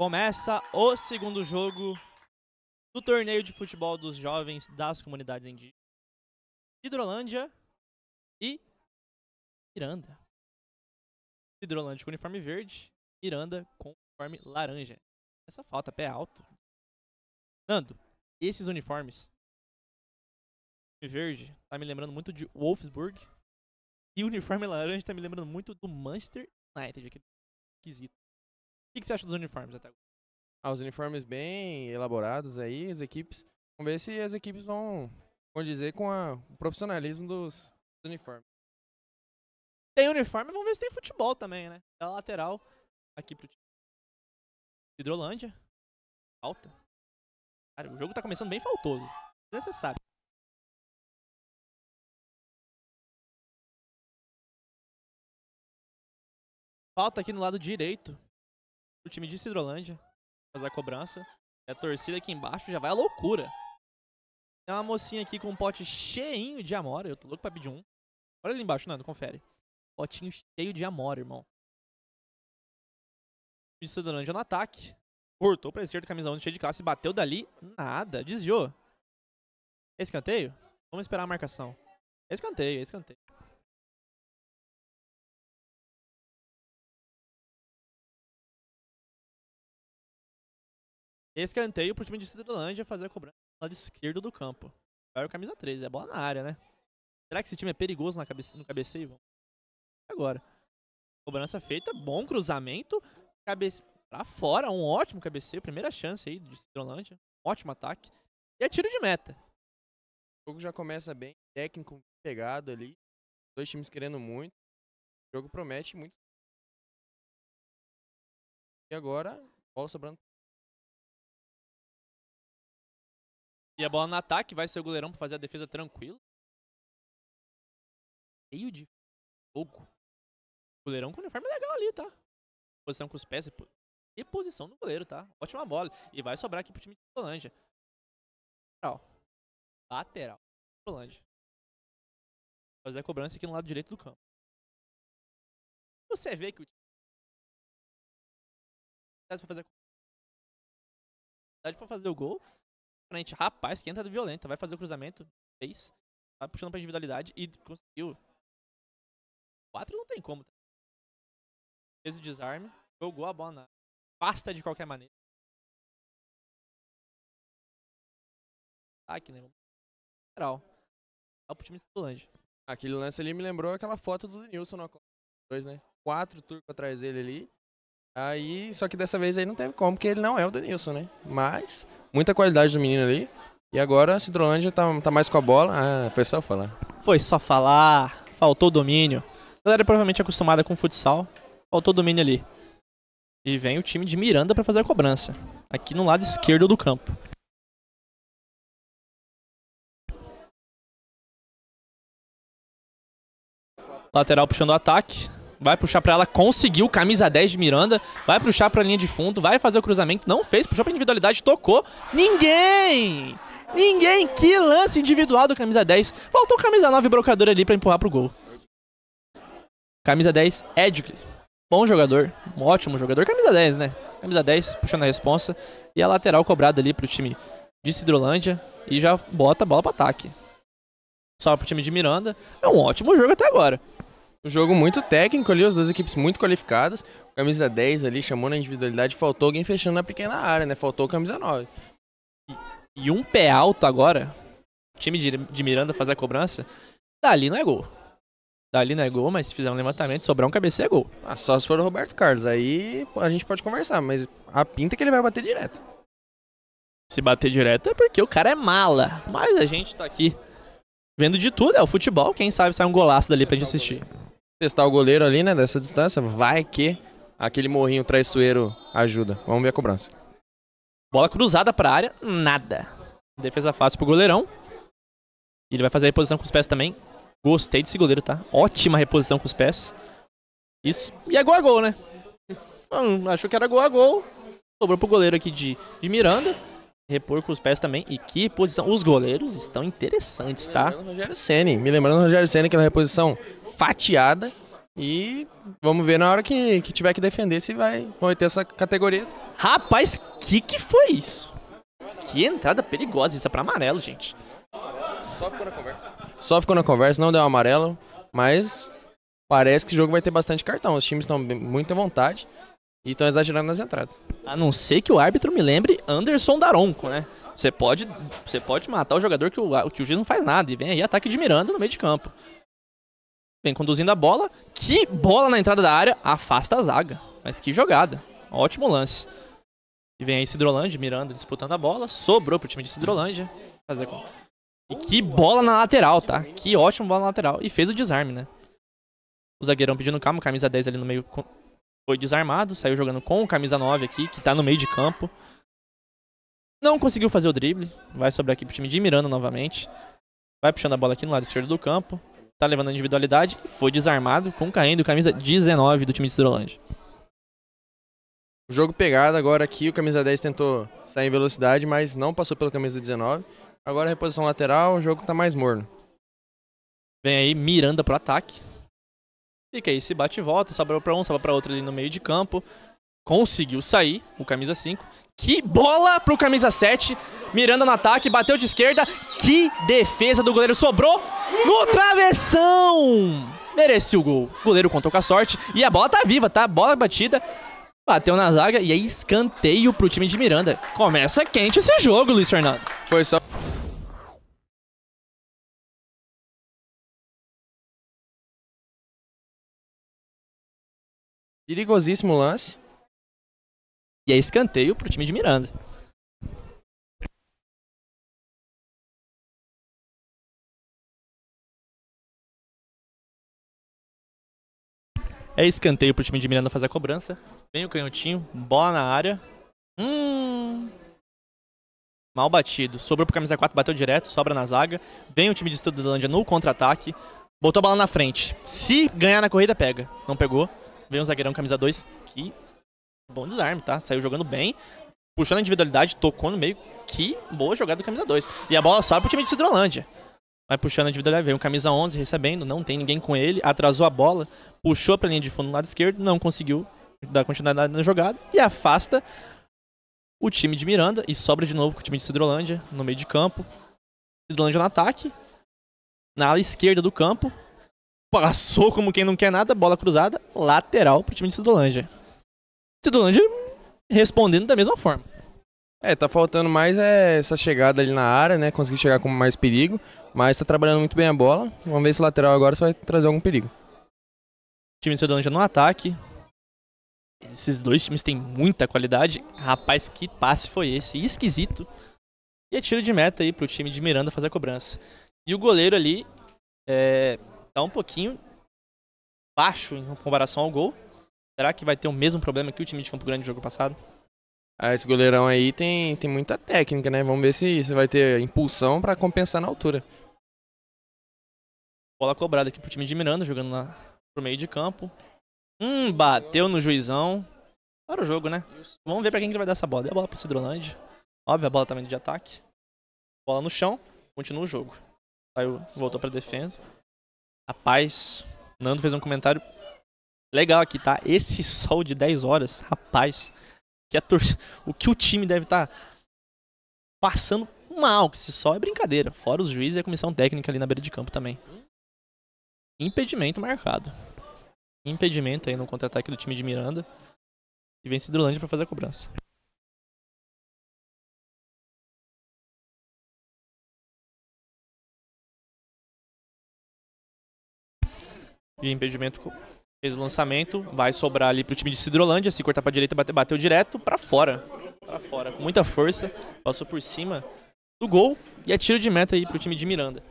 Começa o segundo jogo do torneio de futebol dos jovens das comunidades indígenas. Hidrolândia e Miranda. Hidrolândia com uniforme verde, Miranda com uniforme laranja. Essa falta, pé alto. Nando, esses uniformes. Verde tá me lembrando muito de Wolfsburg. E o uniforme laranja tá me lembrando muito do Manchester United, aquele é esquisito. O que, você acha dos uniformes até agora? Ah, os uniformes bem elaborados aí, as equipes. Vamos ver se as equipes vão, vão dizer com a, o profissionalismo dos, dos uniformes. Tem uniforme, vamos ver se tem futebol também, né? É a lateral aqui pro time. Hidrolândia. Falta. Cara, o jogo tá começando bem faltoso. Necessário. Falta aqui no lado direito pro time de Cidrolândia fazer a cobrança. É a torcida aqui embaixo já vai a loucura. Tem uma mocinha aqui com um pote cheinho de amora. Eu tô louco pra pedir um. Olha ali embaixo, Nando, confere. Potinho cheio de amora, irmão. O de Cidrolândia no ataque. Cortou pra esquerda, camisão cheio de classe. Bateu dali. Nada. Desviou. Escanteio? Vamos esperar a marcação. Escanteio, escanteio. Escanteio pro time de Cidrolândia fazer a cobrança do lado esquerdo do campo. Vai o camisa 13, é bola na área, né? Será que esse time é perigoso na cabe no cabeceio? Agora. Cobrança feita, bom cruzamento. Cabece... Pra fora, um ótimo cabeceio. Primeira chance aí de Cidrolândia. Ótimo ataque. E é tiro de meta. O jogo já começa bem, técnico pegado ali. Dois times querendo muito. O jogo promete muito. E agora, bola sobrando. E a bola no ataque, vai ser o goleirão pra fazer a defesa tranquilo. Meio de fogo. Goleirão com uniforme legal ali, tá? Posição com os pés e posição do goleiro, tá? Ótima bola. E vai sobrar aqui pro time de Colândia. Lateral. Lateral. Colândia. Fazer a cobrança aqui no lado direito do campo. Você vê que o time... Pra fazer a... pra fazer o gol, pra rapaz, que entrada violenta, vai fazer o cruzamento, fez, vai puxando pra individualidade e conseguiu. 4 não tem como. Tá? Fez o desarme, jogou a bola na pasta de qualquer maneira. Aqui, né? Geral. Dá pro time de Aquele lance ali me lembrou aquela foto do Nilson na Copa 2, né? Quatro turcos atrás dele ali. Aí, só que dessa vez aí não teve como, porque ele não é o Denilson, né? Mas, muita qualidade do menino ali. E agora a Cidrolândia tá, tá mais com a bola. Ah, foi só falar. Foi só falar. Faltou domínio. A galera é provavelmente acostumada com futsal. Faltou domínio ali. E vem o time de Miranda para fazer a cobrança. Aqui no lado esquerdo do campo. Lateral puxando o ataque vai puxar pra ela, conseguiu, camisa 10 de Miranda, vai puxar pra linha de fundo, vai fazer o cruzamento, não fez, puxou pra individualidade, tocou, ninguém! Ninguém! Que lance individual do camisa 10, faltou camisa 9 brocador ali pra empurrar pro gol. Camisa 10, Edgley, bom jogador, um ótimo jogador, camisa 10 né, camisa 10 puxando a responsa, e a lateral cobrada ali pro time de Cidrolândia, e já bota a bola pro ataque. Só pro time de Miranda, é um ótimo jogo até agora. Um jogo muito técnico ali, as duas equipes muito qualificadas. camisa 10 ali chamou na individualidade, faltou alguém fechando na pequena área, né? Faltou o camisa 9. E, e um pé alto agora, o time de, de Miranda fazer a cobrança, dali não é gol. Dali não é gol, mas se fizer um levantamento, sobrar um cabeceio é gol. Ah, só se for o Roberto Carlos, aí a gente pode conversar, mas a pinta é que ele vai bater direto. Se bater direto é porque o cara é mala, mas a gente tá aqui vendo de tudo, é o futebol, quem sabe sai um golaço dali pra gente assistir testar o goleiro ali, né, dessa distância. Vai que aquele morrinho traiçoeiro ajuda. Vamos ver a cobrança. Bola cruzada para área, nada. Defesa fácil pro goleirão. E ele vai fazer a reposição com os pés também. Gostei desse goleiro, tá? Ótima reposição com os pés. Isso. E é gol a gol, né? Hum, achou que era gol a gol. Sobrou pro goleiro aqui de, de Miranda. Repor com os pés também. E que posição. Os goleiros estão interessantes, tá? Me lembrando do Rogério Senna. Me lembrando Rogério Senna, que na reposição fatiada. E vamos ver na hora que, que tiver que defender se vai, vai ter essa categoria. Rapaz, que que foi isso? Que entrada perigosa, isso é pra amarelo, gente. Só ficou na conversa. Só ficou na conversa, não deu amarelo, mas parece que o jogo vai ter bastante cartão. Os times estão muito à vontade e estão exagerando nas entradas. A não ser que o árbitro me lembre Anderson Daronco, né? Você pode, você pode matar o jogador que o, que o juiz não faz nada e vem aí ataque de Miranda no meio de campo. Vem conduzindo a bola. Que bola na entrada da área. Afasta a zaga. Mas que jogada. Ótimo lance. E vem aí Cidrolândia, Miranda disputando a bola. Sobrou pro time de Cidrolândia. Fazer E que bola na lateral, tá? Que ótima bola na lateral. E fez o desarme, né? O zagueirão pedindo calma. Camisa 10 ali no meio foi desarmado. Saiu jogando com o camisa 9 aqui, que tá no meio de campo. Não conseguiu fazer o drible. Vai sobrar aqui pro time de Miranda novamente. Vai puxando a bola aqui no lado esquerdo do campo tá levando a individualidade e foi desarmado com caindo camisa 19 do time de Cirolândia. O jogo pegado agora aqui, o camisa 10 tentou sair em velocidade, mas não passou pela camisa 19. Agora a reposição lateral, o jogo tá mais morno. Vem aí Miranda pro ataque. Fica aí, se bate e volta, sobra pra um, sobra pra outro ali no meio de campo conseguiu sair, o camisa 5. Que bola pro camisa 7. Miranda no ataque, bateu de esquerda. Que defesa do goleiro. Sobrou no travessão. merece o gol. O goleiro contou com a sorte. E a bola tá viva, tá? Bola batida. Bateu na zaga e aí escanteio pro time de Miranda. Começa quente esse jogo, Luiz Fernando. Foi só... Perigosíssimo lance. E é escanteio pro time de Miranda. É escanteio pro time de Miranda fazer a cobrança. Vem o canhotinho, bola na área. Hum. Mal batido. Sobrou pro camisa 4, bateu direto, sobra na zaga. Vem o time de Estudolândia no contra-ataque. Botou a bola na frente. Se ganhar na corrida, pega. Não pegou. Vem o zagueirão camisa 2. Que Bom desarme, tá? Saiu jogando bem, puxando a individualidade, tocou no meio. Que boa jogada do camisa 2. E a bola sobe pro time de Cidrolândia. Vai puxando a individualidade, veio o camisa 11 recebendo, não tem ninguém com ele, atrasou a bola, puxou pra linha de fundo no lado esquerdo, não conseguiu dar continuidade na jogada e afasta o time de Miranda e sobra de novo com o time de Cidrolândia no meio de campo. Cidrolândia no ataque, na ala esquerda do campo, passou como quem não quer nada, bola cruzada, lateral pro time de Cidrolândia. Cidolândia respondendo da mesma forma. É, tá faltando mais é, essa chegada ali na área, né? Conseguir chegar com mais perigo. Mas tá trabalhando muito bem a bola. Vamos ver se o lateral agora vai trazer algum perigo. O time de Cidolândia no ataque. Esses dois times têm muita qualidade. Rapaz, que passe foi esse? Esquisito. E é tiro de meta aí pro time de Miranda fazer a cobrança. E o goleiro ali é, tá um pouquinho baixo em comparação ao gol. Será que vai ter o mesmo problema que o time de Campo Grande no jogo passado? Ah, esse goleirão aí tem, tem muita técnica, né? Vamos ver se, você vai ter impulsão para compensar na altura. Bola cobrada aqui pro time de Miranda, jogando lá pro meio de campo. Hum, bateu no juizão. Para o jogo, né? Vamos ver pra quem que vai dar essa bola. Deu a bola pro Cidroland. Óbvio, a bola também tá de ataque. Bola no chão, continua o jogo. Saiu, voltou pra defesa. Rapaz, Nando fez um comentário Legal aqui, tá? Esse sol de 10 horas, rapaz. Que a tor... O que o time deve estar tá passando mal, que esse sol é brincadeira. Fora os juízes e a comissão técnica ali na beira de campo também. Impedimento marcado. Impedimento aí no contra-ataque do time de Miranda. E vem Cidrolândia para fazer a cobrança. E impedimento fez o lançamento, vai sobrar ali pro time de Cidrolândia, se cortar pra direita, bateu direto para fora. para fora, com muita força, passou por cima do gol e é tiro de meta aí pro time de Miranda.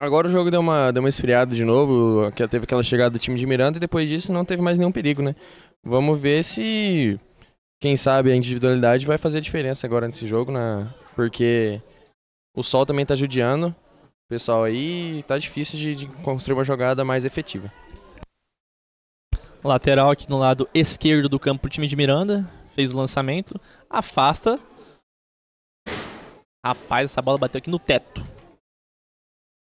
Agora o jogo deu uma, deu uma esfriada de novo, teve aquela chegada do time de Miranda e depois disso não teve mais nenhum perigo, né? Vamos ver se, quem sabe, a individualidade vai fazer diferença agora nesse jogo, na... Né? porque o sol também tá judiando pessoal aí, tá difícil de, de construir uma jogada mais efetiva. Lateral aqui no lado esquerdo do campo pro time de Miranda. Fez o lançamento. Afasta. Rapaz, essa bola bateu aqui no teto.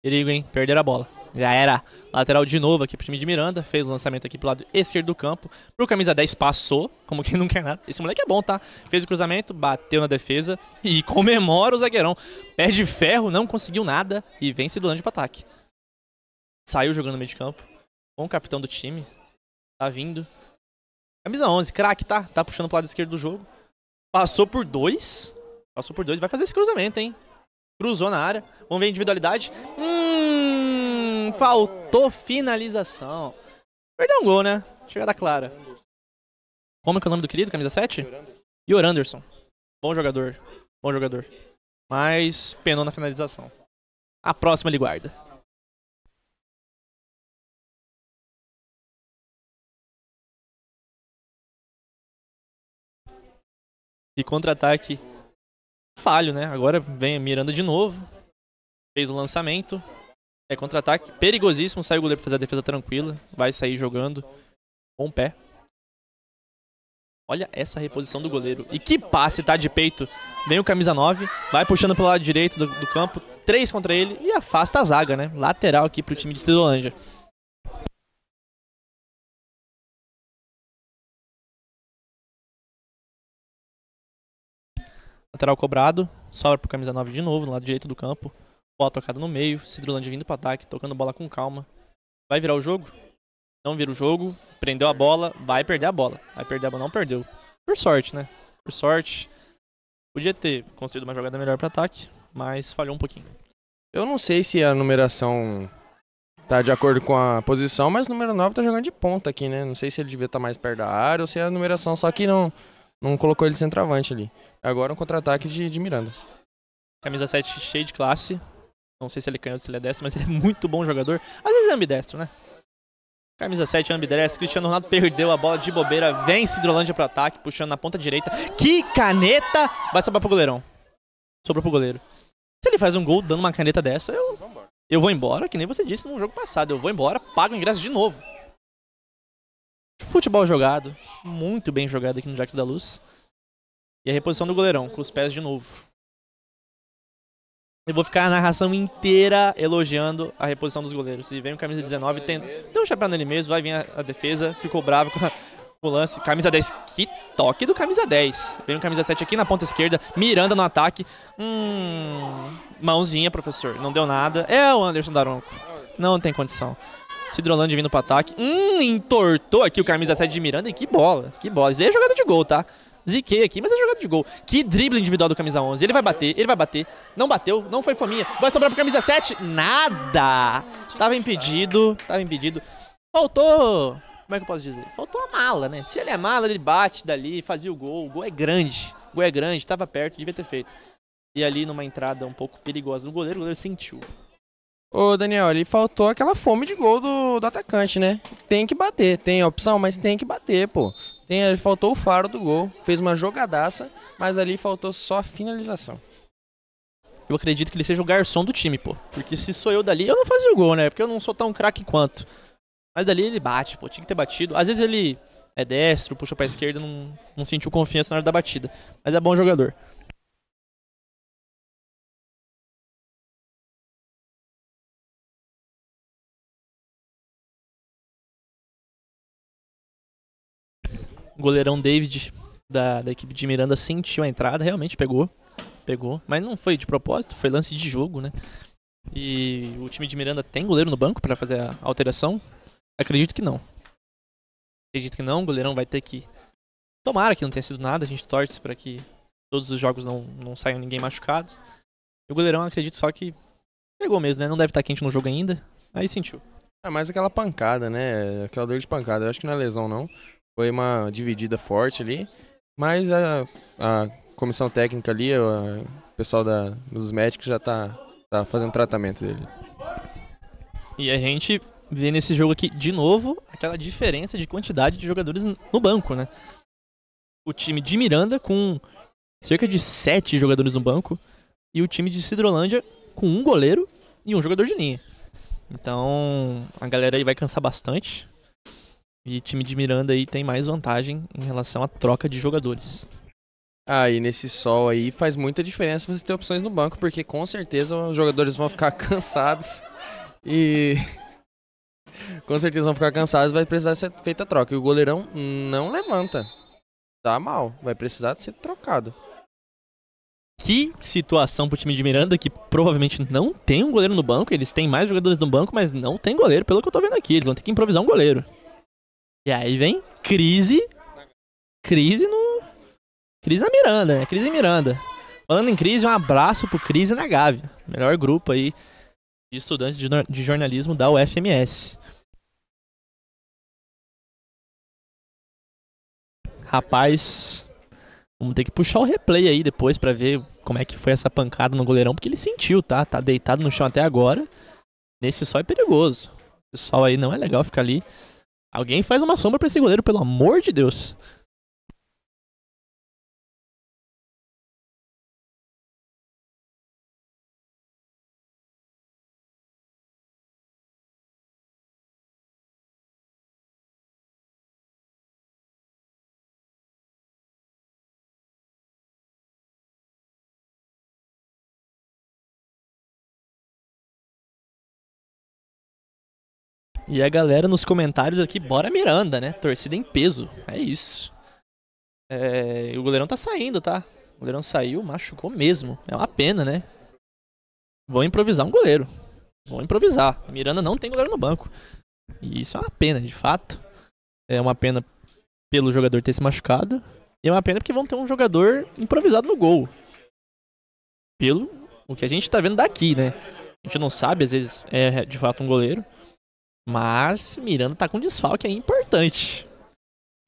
Perigo, hein? Perder a bola. Já era lateral de novo aqui pro time de Miranda. Fez o lançamento aqui pro lado esquerdo do campo. Pro camisa 10 passou, como quem não quer nada. Esse moleque é bom, tá? Fez o cruzamento, bateu na defesa e comemora o zagueirão. Pé de ferro, não conseguiu nada e vence do lance pro ataque. Saiu jogando no meio de campo. Bom capitão do time. Tá vindo. Camisa 11, craque, tá? Tá puxando pro lado esquerdo do jogo. Passou por dois. Passou por dois. Vai fazer esse cruzamento, hein? Cruzou na área. Vamos ver a individualidade. Hum, Faltou finalização. Perdeu um gol, né? Chegada clara. Como é que é o nome do querido, camisa 7? Yor Anderson. Bom jogador. Bom jogador. Mas penou na finalização. A próxima ele guarda. E contra-ataque falho, né? Agora vem a Miranda de novo. Fez o lançamento. É contra-ataque, perigosíssimo. Sai o goleiro pra fazer a defesa tranquila. Vai sair jogando com o pé. Olha essa reposição do goleiro. E que passe, tá? De peito. Vem o camisa 9. Vai puxando pelo lado direito do, do campo. Três contra ele. E afasta a zaga, né? Lateral aqui pro time de Estridolândia. Lateral cobrado. Sobra pro camisa 9 de novo, no lado direito do campo. Bola tocada no meio, Cidruland vindo para ataque, tocando bola com calma. Vai virar o jogo? Não vira o jogo, prendeu a bola, vai perder a bola. Vai perder a bola, não perdeu. Por sorte, né? Por sorte. Podia ter construído uma jogada melhor para ataque, mas falhou um pouquinho. Eu não sei se a numeração tá de acordo com a posição, mas o número 9 tá jogando de ponta aqui, né? Não sei se ele devia estar tá mais perto da área ou se é a numeração, só que não, não colocou ele centroavante ali. Agora um contra-ataque de, de Miranda. Camisa 7 cheio de classe, não sei se ele é canhoto, se ele é destro, mas ele é muito bom jogador. Às vezes é ambidestro, né? Camisa 7, ambidestro. Cristiano Ronaldo perdeu a bola de bobeira. Vence Drolândia pro ataque, puxando na ponta direita. Que caneta! Vai sobrar pro goleirão. Sobrou pro goleiro. Se ele faz um gol dando uma caneta dessa, eu... Eu vou embora, que nem você disse no jogo passado. Eu vou embora, pago o ingresso de novo. Futebol jogado. Muito bem jogado aqui no Jax da Luz. E a reposição do goleirão, com os pés de novo. Eu vou ficar a narração inteira elogiando a reposição dos goleiros. E vem o camisa 19, tem, tem um chapéu nele mesmo, vai vir a, a defesa, ficou bravo com, a, o lance. Camisa 10, que toque do camisa 10. Vem o camisa 7 aqui na ponta esquerda, Miranda no ataque. Hum, mãozinha, professor, não deu nada. É o Anderson Daronco. Não tem condição. Cidrolândia vindo pro ataque. Hum, entortou aqui o camisa 7 de Miranda e que bola, que bola. Isso aí é jogada de gol, tá? Ziquei aqui, mas é jogada de gol. Que drible individual do camisa 11. Ele vai bater, ele vai bater. Não bateu, não foi fominha. Vai sobrar pro camisa 7. Nada! Tava impedido, tava impedido. Faltou... Como é que eu posso dizer? Faltou a mala, né? Se ele é mala, ele bate dali, fazia o gol. O gol é grande. O gol é grande, tava perto, devia ter feito. E ali numa entrada um pouco perigosa no goleiro, o goleiro sentiu. Ô, Daniel, ali faltou aquela fome de gol do, do atacante, né? Tem que bater, tem opção, mas tem que bater, pô. Tem, faltou o faro do gol, fez uma jogadaça, mas ali faltou só a finalização. Eu acredito que ele seja o garçom do time, pô. Porque se sou eu dali, eu não fazia o gol, né? Porque eu não sou tão craque quanto. Mas dali ele bate, pô. Tinha que ter batido. Às vezes ele é destro, puxa pra esquerda, não, não sentiu confiança na hora da batida. Mas é bom jogador. O goleirão David da, da equipe de Miranda sentiu a entrada, realmente pegou. Pegou. Mas não foi de propósito, foi lance de jogo, né? E o time de Miranda tem goleiro no banco para fazer a alteração? Acredito que não. Acredito que não, o goleirão vai ter que. Tomara que não tenha sido nada, a gente torce para que todos os jogos não, não saiam ninguém machucados. E o goleirão, acredito só que pegou mesmo, né? Não deve estar tá quente no jogo ainda. Aí sentiu. É mais aquela pancada, né? Aquela dor de pancada. Eu acho que não é lesão, não. Foi uma dividida forte ali. Mas a, a comissão técnica ali, o pessoal da, dos médicos já tá, tá fazendo tratamento dele. E a gente vê nesse jogo aqui, de novo, aquela diferença de quantidade de jogadores no banco, né? O time de Miranda com cerca de sete jogadores no banco e o time de Cidrolândia com um goleiro e um jogador de linha. Então a galera aí vai cansar bastante. E time de Miranda aí tem mais vantagem em relação à troca de jogadores. Ah, e nesse sol aí faz muita diferença você ter opções no banco, porque com certeza os jogadores vão ficar cansados e com certeza vão ficar cansados, vai precisar ser feita a troca. E o goleirão não levanta. Tá mal, vai precisar de ser trocado. Que situação pro time de Miranda, que provavelmente não tem um goleiro no banco. Eles têm mais jogadores no banco, mas não tem goleiro, pelo que eu tô vendo aqui. Eles vão ter que improvisar um goleiro. E aí vem crise. Crise no. Crise na Miranda, né? Crise em Miranda. Falando em crise, um abraço pro Crise na Gávea. Melhor grupo aí de estudantes de, jornalismo da UFMS. Rapaz, vamos ter que puxar o replay aí depois para ver como é que foi essa pancada no goleirão, porque ele sentiu, tá? Tá deitado no chão até agora. Nesse sol é perigoso. Esse sol aí não é legal ficar ali Alguém faz uma sombra pra esse goleiro, pelo amor de Deus. E a galera nos comentários aqui, bora Miranda, né? Torcida em peso. É isso. É, o goleirão tá saindo, tá? O goleirão saiu, machucou mesmo. É uma pena, né? Vão improvisar um goleiro. Vão improvisar. A Miranda não tem goleiro no banco. E isso é uma pena, de fato. É uma pena pelo jogador ter se machucado. E é uma pena porque vão ter um jogador improvisado no gol. Pelo o que a gente tá vendo daqui, né? A gente não sabe, às vezes é de fato um goleiro. Mas Miranda tá com desfalque aí importante.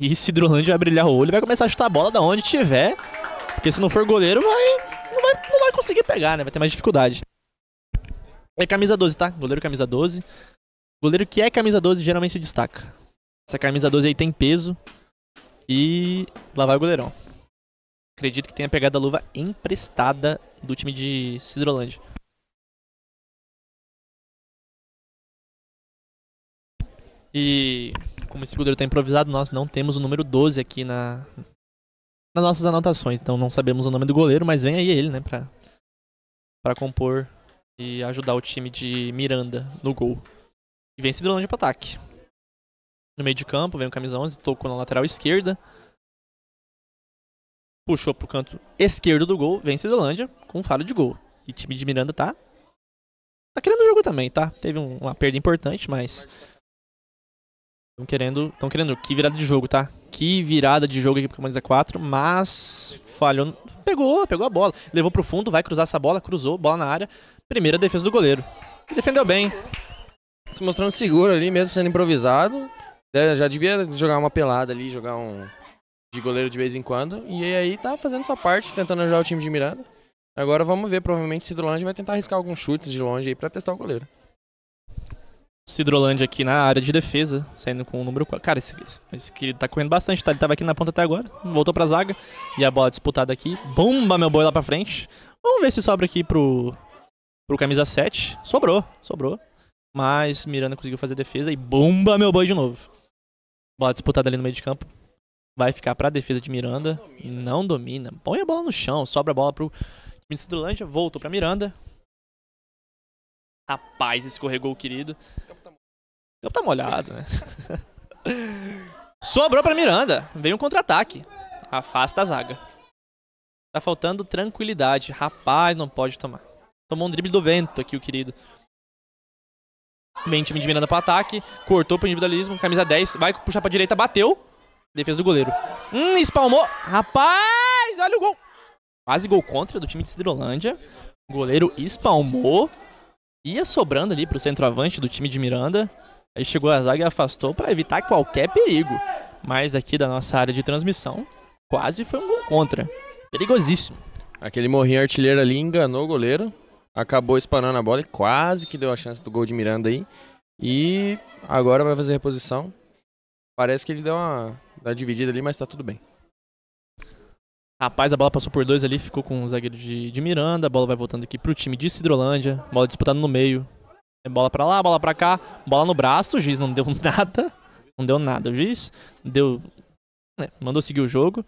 E se vai brilhar o olho, vai começar a chutar a bola da onde tiver. Porque se não for goleiro, vai não, vai, não vai conseguir pegar, né? Vai ter mais dificuldade. É camisa 12, tá? Goleiro camisa 12. Goleiro que é camisa 12 geralmente se destaca. Essa camisa 12 aí tem peso. E lá vai o goleirão. Acredito que tenha pegado a luva emprestada do time de Cidrolândia. E como esse goleiro está improvisado, nós não temos o número 12 aqui na, nas nossas anotações. Então não sabemos o nome do goleiro, mas vem aí ele, né, pra, pra compor e ajudar o time de Miranda no gol. E vem Cidrolândia pro ataque. No meio de campo, vem o camisa 11, tocou na lateral esquerda. Puxou pro canto esquerdo do gol, vem Cidrolândia com um faro de gol. E o time de Miranda tá. Tá querendo o jogo também, tá? Teve um, uma perda importante, mas Estão querendo, estão querendo. Que virada de jogo, tá? Que virada de jogo aqui pro Camisa 4, mas falhou. Pegou, pegou a bola. Levou pro fundo, vai cruzar essa bola, cruzou, bola na área. Primeira defesa do goleiro. Defendeu bem. Se mostrando seguro ali, mesmo sendo improvisado. É, já devia jogar uma pelada ali, jogar um de goleiro de vez em quando. E aí tá fazendo sua parte, tentando ajudar o time de Miranda. Agora vamos ver, provavelmente, se longe vai tentar arriscar alguns chutes de longe aí pra testar o goleiro. Cidrolândia aqui na área de defesa, saindo com o número 4. Cara, esse, esse querido tá correndo bastante, tá? Ele tava aqui na ponta até agora, voltou pra zaga. E a bola disputada aqui. Bomba, meu boi, lá pra frente. Vamos ver se sobra aqui pro, pro camisa 7. Sobrou, sobrou. Mas Miranda conseguiu fazer defesa e bomba, meu boi, de novo. Bola disputada ali no meio de campo. Vai ficar pra defesa de Miranda. Não domina. Põe a bola no chão, sobra a bola pro time de Cidrolândia. Voltou pra Miranda. Rapaz, escorregou o querido campo tá molhado, né? Sobrou pra Miranda. Veio um contra-ataque. Afasta a zaga. Tá faltando tranquilidade. Rapaz, não pode tomar. Tomou um drible do vento aqui, o querido. Vem time de Miranda pro ataque. Cortou pro individualismo. Camisa 10. Vai puxar pra direita. Bateu. Defesa do goleiro. Hum, espalmou. Rapaz, olha o gol. Quase gol contra do time de Cidrolândia. O goleiro espalmou. Ia sobrando ali pro centroavante do time de Miranda. Aí chegou a zaga e afastou para evitar qualquer perigo. Mas aqui da nossa área de transmissão, quase foi um gol contra. Perigosíssimo. Aquele morrinho artilheiro ali enganou o goleiro, acabou espanando a bola e quase que deu a chance do gol de Miranda aí. E agora vai fazer reposição. Parece que ele deu uma, uma dividida ali, mas tá tudo bem. Rapaz, a bola passou por dois ali, ficou com o zagueiro de, de Miranda. A bola vai voltando aqui pro time de Cidrolândia. Bola disputada no meio. Bola pra lá, bola pra cá, bola no braço, o juiz não deu nada. Não deu nada, o juiz deu... Né, mandou seguir o jogo.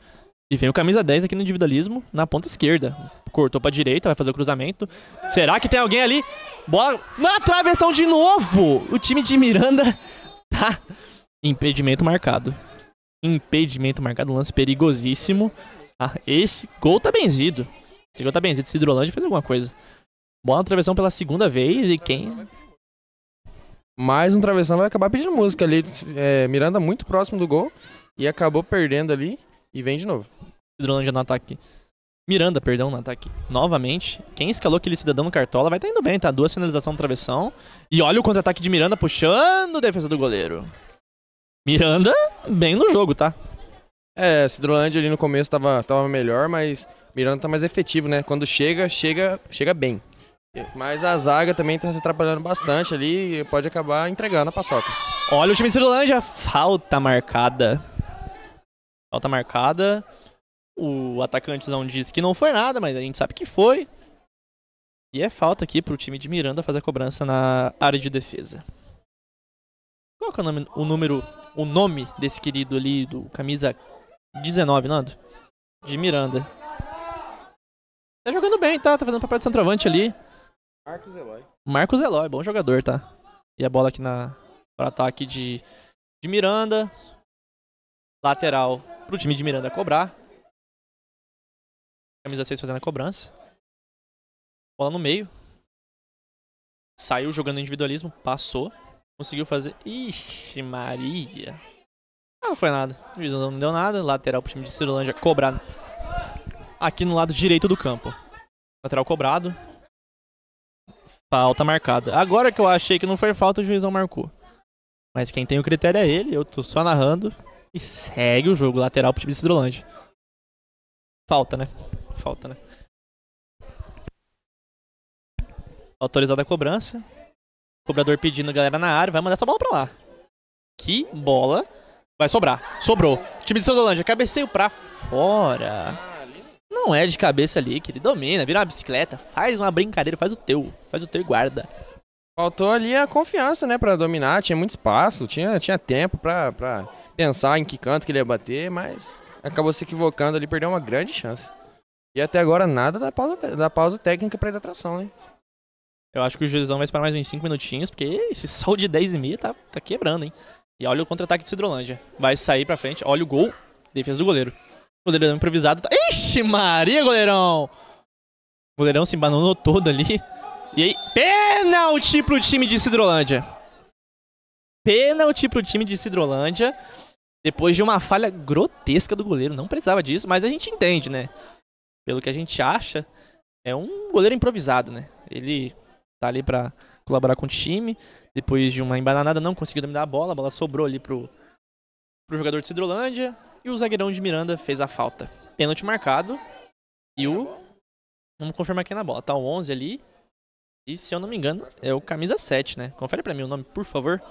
E vem o camisa 10 aqui no individualismo, na ponta esquerda. Cortou pra direita, vai fazer o cruzamento. Será que tem alguém ali? Bola na travessão de novo! O time de Miranda tá... Impedimento marcado. Impedimento marcado, lance perigosíssimo. Ah, esse gol tá benzido. Esse gol tá benzido, Cidrolândia fez alguma coisa. Bola na travessão pela segunda vez e quem mais um travessão vai acabar pedindo música ali. É, Miranda muito próximo do gol e acabou perdendo ali e vem de novo. Hidrolândia no ataque. Miranda, perdão, no ataque novamente. Quem escalou aquele cidadão no Cartola vai tá indo bem, tá? Duas finalizações no travessão. E olha o contra-ataque de Miranda puxando a defesa do goleiro. Miranda, bem no jogo, tá? É, Cidrolândia ali no começo tava, tava melhor, mas Miranda tá mais efetivo, né? Quando chega, chega, chega bem. Mas a zaga também está se atrapalhando bastante ali e pode acabar entregando a paçoca. Olha o time de Cirulândia, falta marcada. Falta marcada. O atacante não disse que não foi nada, mas a gente sabe que foi. E é falta aqui para o time de Miranda fazer a cobrança na área de defesa. Qual é o nome, o número, o nome desse querido ali do camisa 19, Nando? De Miranda. Tá jogando bem, tá? Tá fazendo papel de centroavante ali. Marcos Eloy. Marcos Eloy, bom jogador, tá? E a bola aqui na para ataque de, de Miranda. Lateral pro time de Miranda cobrar. Camisa 6 fazendo a cobrança. Bola no meio. Saiu jogando individualismo, passou. Conseguiu fazer. Ixi, Maria. Ah, não foi nada. não deu nada. Lateral pro time de Cirolândia cobrar aqui no lado direito do campo. Lateral cobrado falta marcada. Agora que eu achei que não foi falta, o juizão marcou. Mas quem tem o critério é ele, eu tô só narrando. E segue o jogo lateral pro time de Cidrolândia. Falta, né? Falta, né? Autorizada a cobrança. Cobrador pedindo a galera na área, vai mandar essa bola pra lá. Que bola. Vai sobrar. Sobrou. Time de Cidrolândia, cabeceio pra fora não é de cabeça ali, que ele domina, vira uma bicicleta, faz uma brincadeira, faz o teu, faz o teu e guarda. Faltou ali a confiança, né, para dominar, tinha muito espaço, tinha, tinha tempo pra, pra pensar em que canto que ele ia bater, mas acabou se equivocando ali, perdeu uma grande chance. E até agora nada da pausa, da pausa técnica pra ir da tração, né? Eu acho que o Juizão vai esperar mais uns 5 minutinhos, porque esse sol de 10 e meia tá, tá quebrando, hein? E olha o contra-ataque de Cidrolândia. Vai sair pra frente, olha o gol, defesa do goleiro. Goleirão improvisado. Ixi, Maria, goleirão! O goleirão se embananou todo ali. E aí, pênalti pro time de Cidrolândia. Pênalti pro time de Cidrolândia. Depois de uma falha grotesca do goleiro. Não precisava disso, mas a gente entende, né? Pelo que a gente acha, é um goleiro improvisado, né? Ele tá ali pra colaborar com o time. Depois de uma embananada, não conseguiu dominar a bola. A bola sobrou ali pro, pro jogador de Cidrolândia e o zagueirão de Miranda fez a falta. Pênalti marcado. E o. Vamos confirmar aqui na bola. Tá o 11 ali. E se eu não me engano, é o camisa 7, né? Confere pra mim o nome, por favor.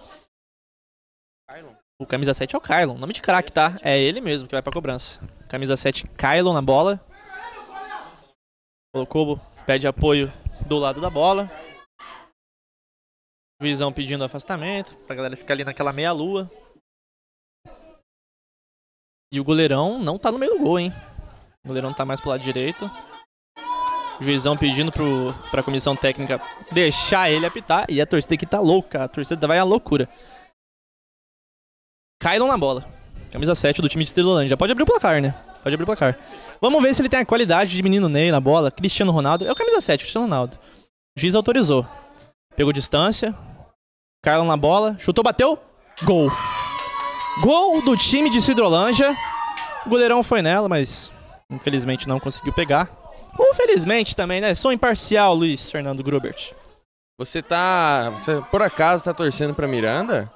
O camisa 7 é o Kylon. Nome de craque, tá? É ele mesmo que vai pra cobrança. Camisa 7, Kylon na bola. Colocou, pede apoio do lado da bola. Juizão pedindo afastamento, pra galera ficar ali naquela meia lua. E o goleirão não tá no meio do gol, hein? O goleirão tá mais pro lado direito. juizão pedindo pro, pra comissão técnica deixar ele apitar. E a torcida aqui tá louca. A torcida vai à loucura. Caíram na bola. Camisa 7 do time de Já Pode abrir o placar, né? Pode abrir o placar. Vamos ver se ele tem a qualidade de menino Ney na bola. Cristiano Ronaldo. É o camisa 7, Cristiano Ronaldo. juiz autorizou. Pegou distância. Carlão na bola. Chutou, bateu. Gol. Gol do time de Cidrolanja, O goleirão foi nela, mas infelizmente não conseguiu pegar. Ou felizmente também, né? Sou imparcial, Luiz Fernando Grubert. Você tá. Você por acaso tá torcendo pra Miranda?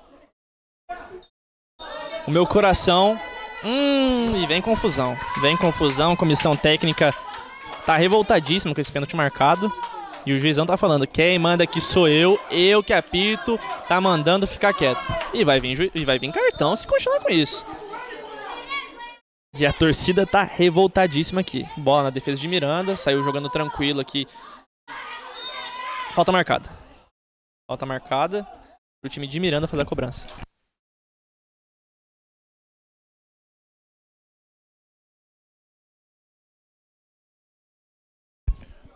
O meu coração. Hum, e vem confusão. Vem confusão, comissão técnica tá revoltadíssima com esse pênalti marcado. E o juizão tá falando, quem manda aqui sou eu, eu que apito, tá mandando ficar quieto. E vai vir, e vai vir cartão se continuar com isso. E a torcida tá revoltadíssima aqui. Bola na defesa de Miranda, saiu jogando tranquilo aqui. Falta marcada. Falta marcada pro time de Miranda fazer a cobrança.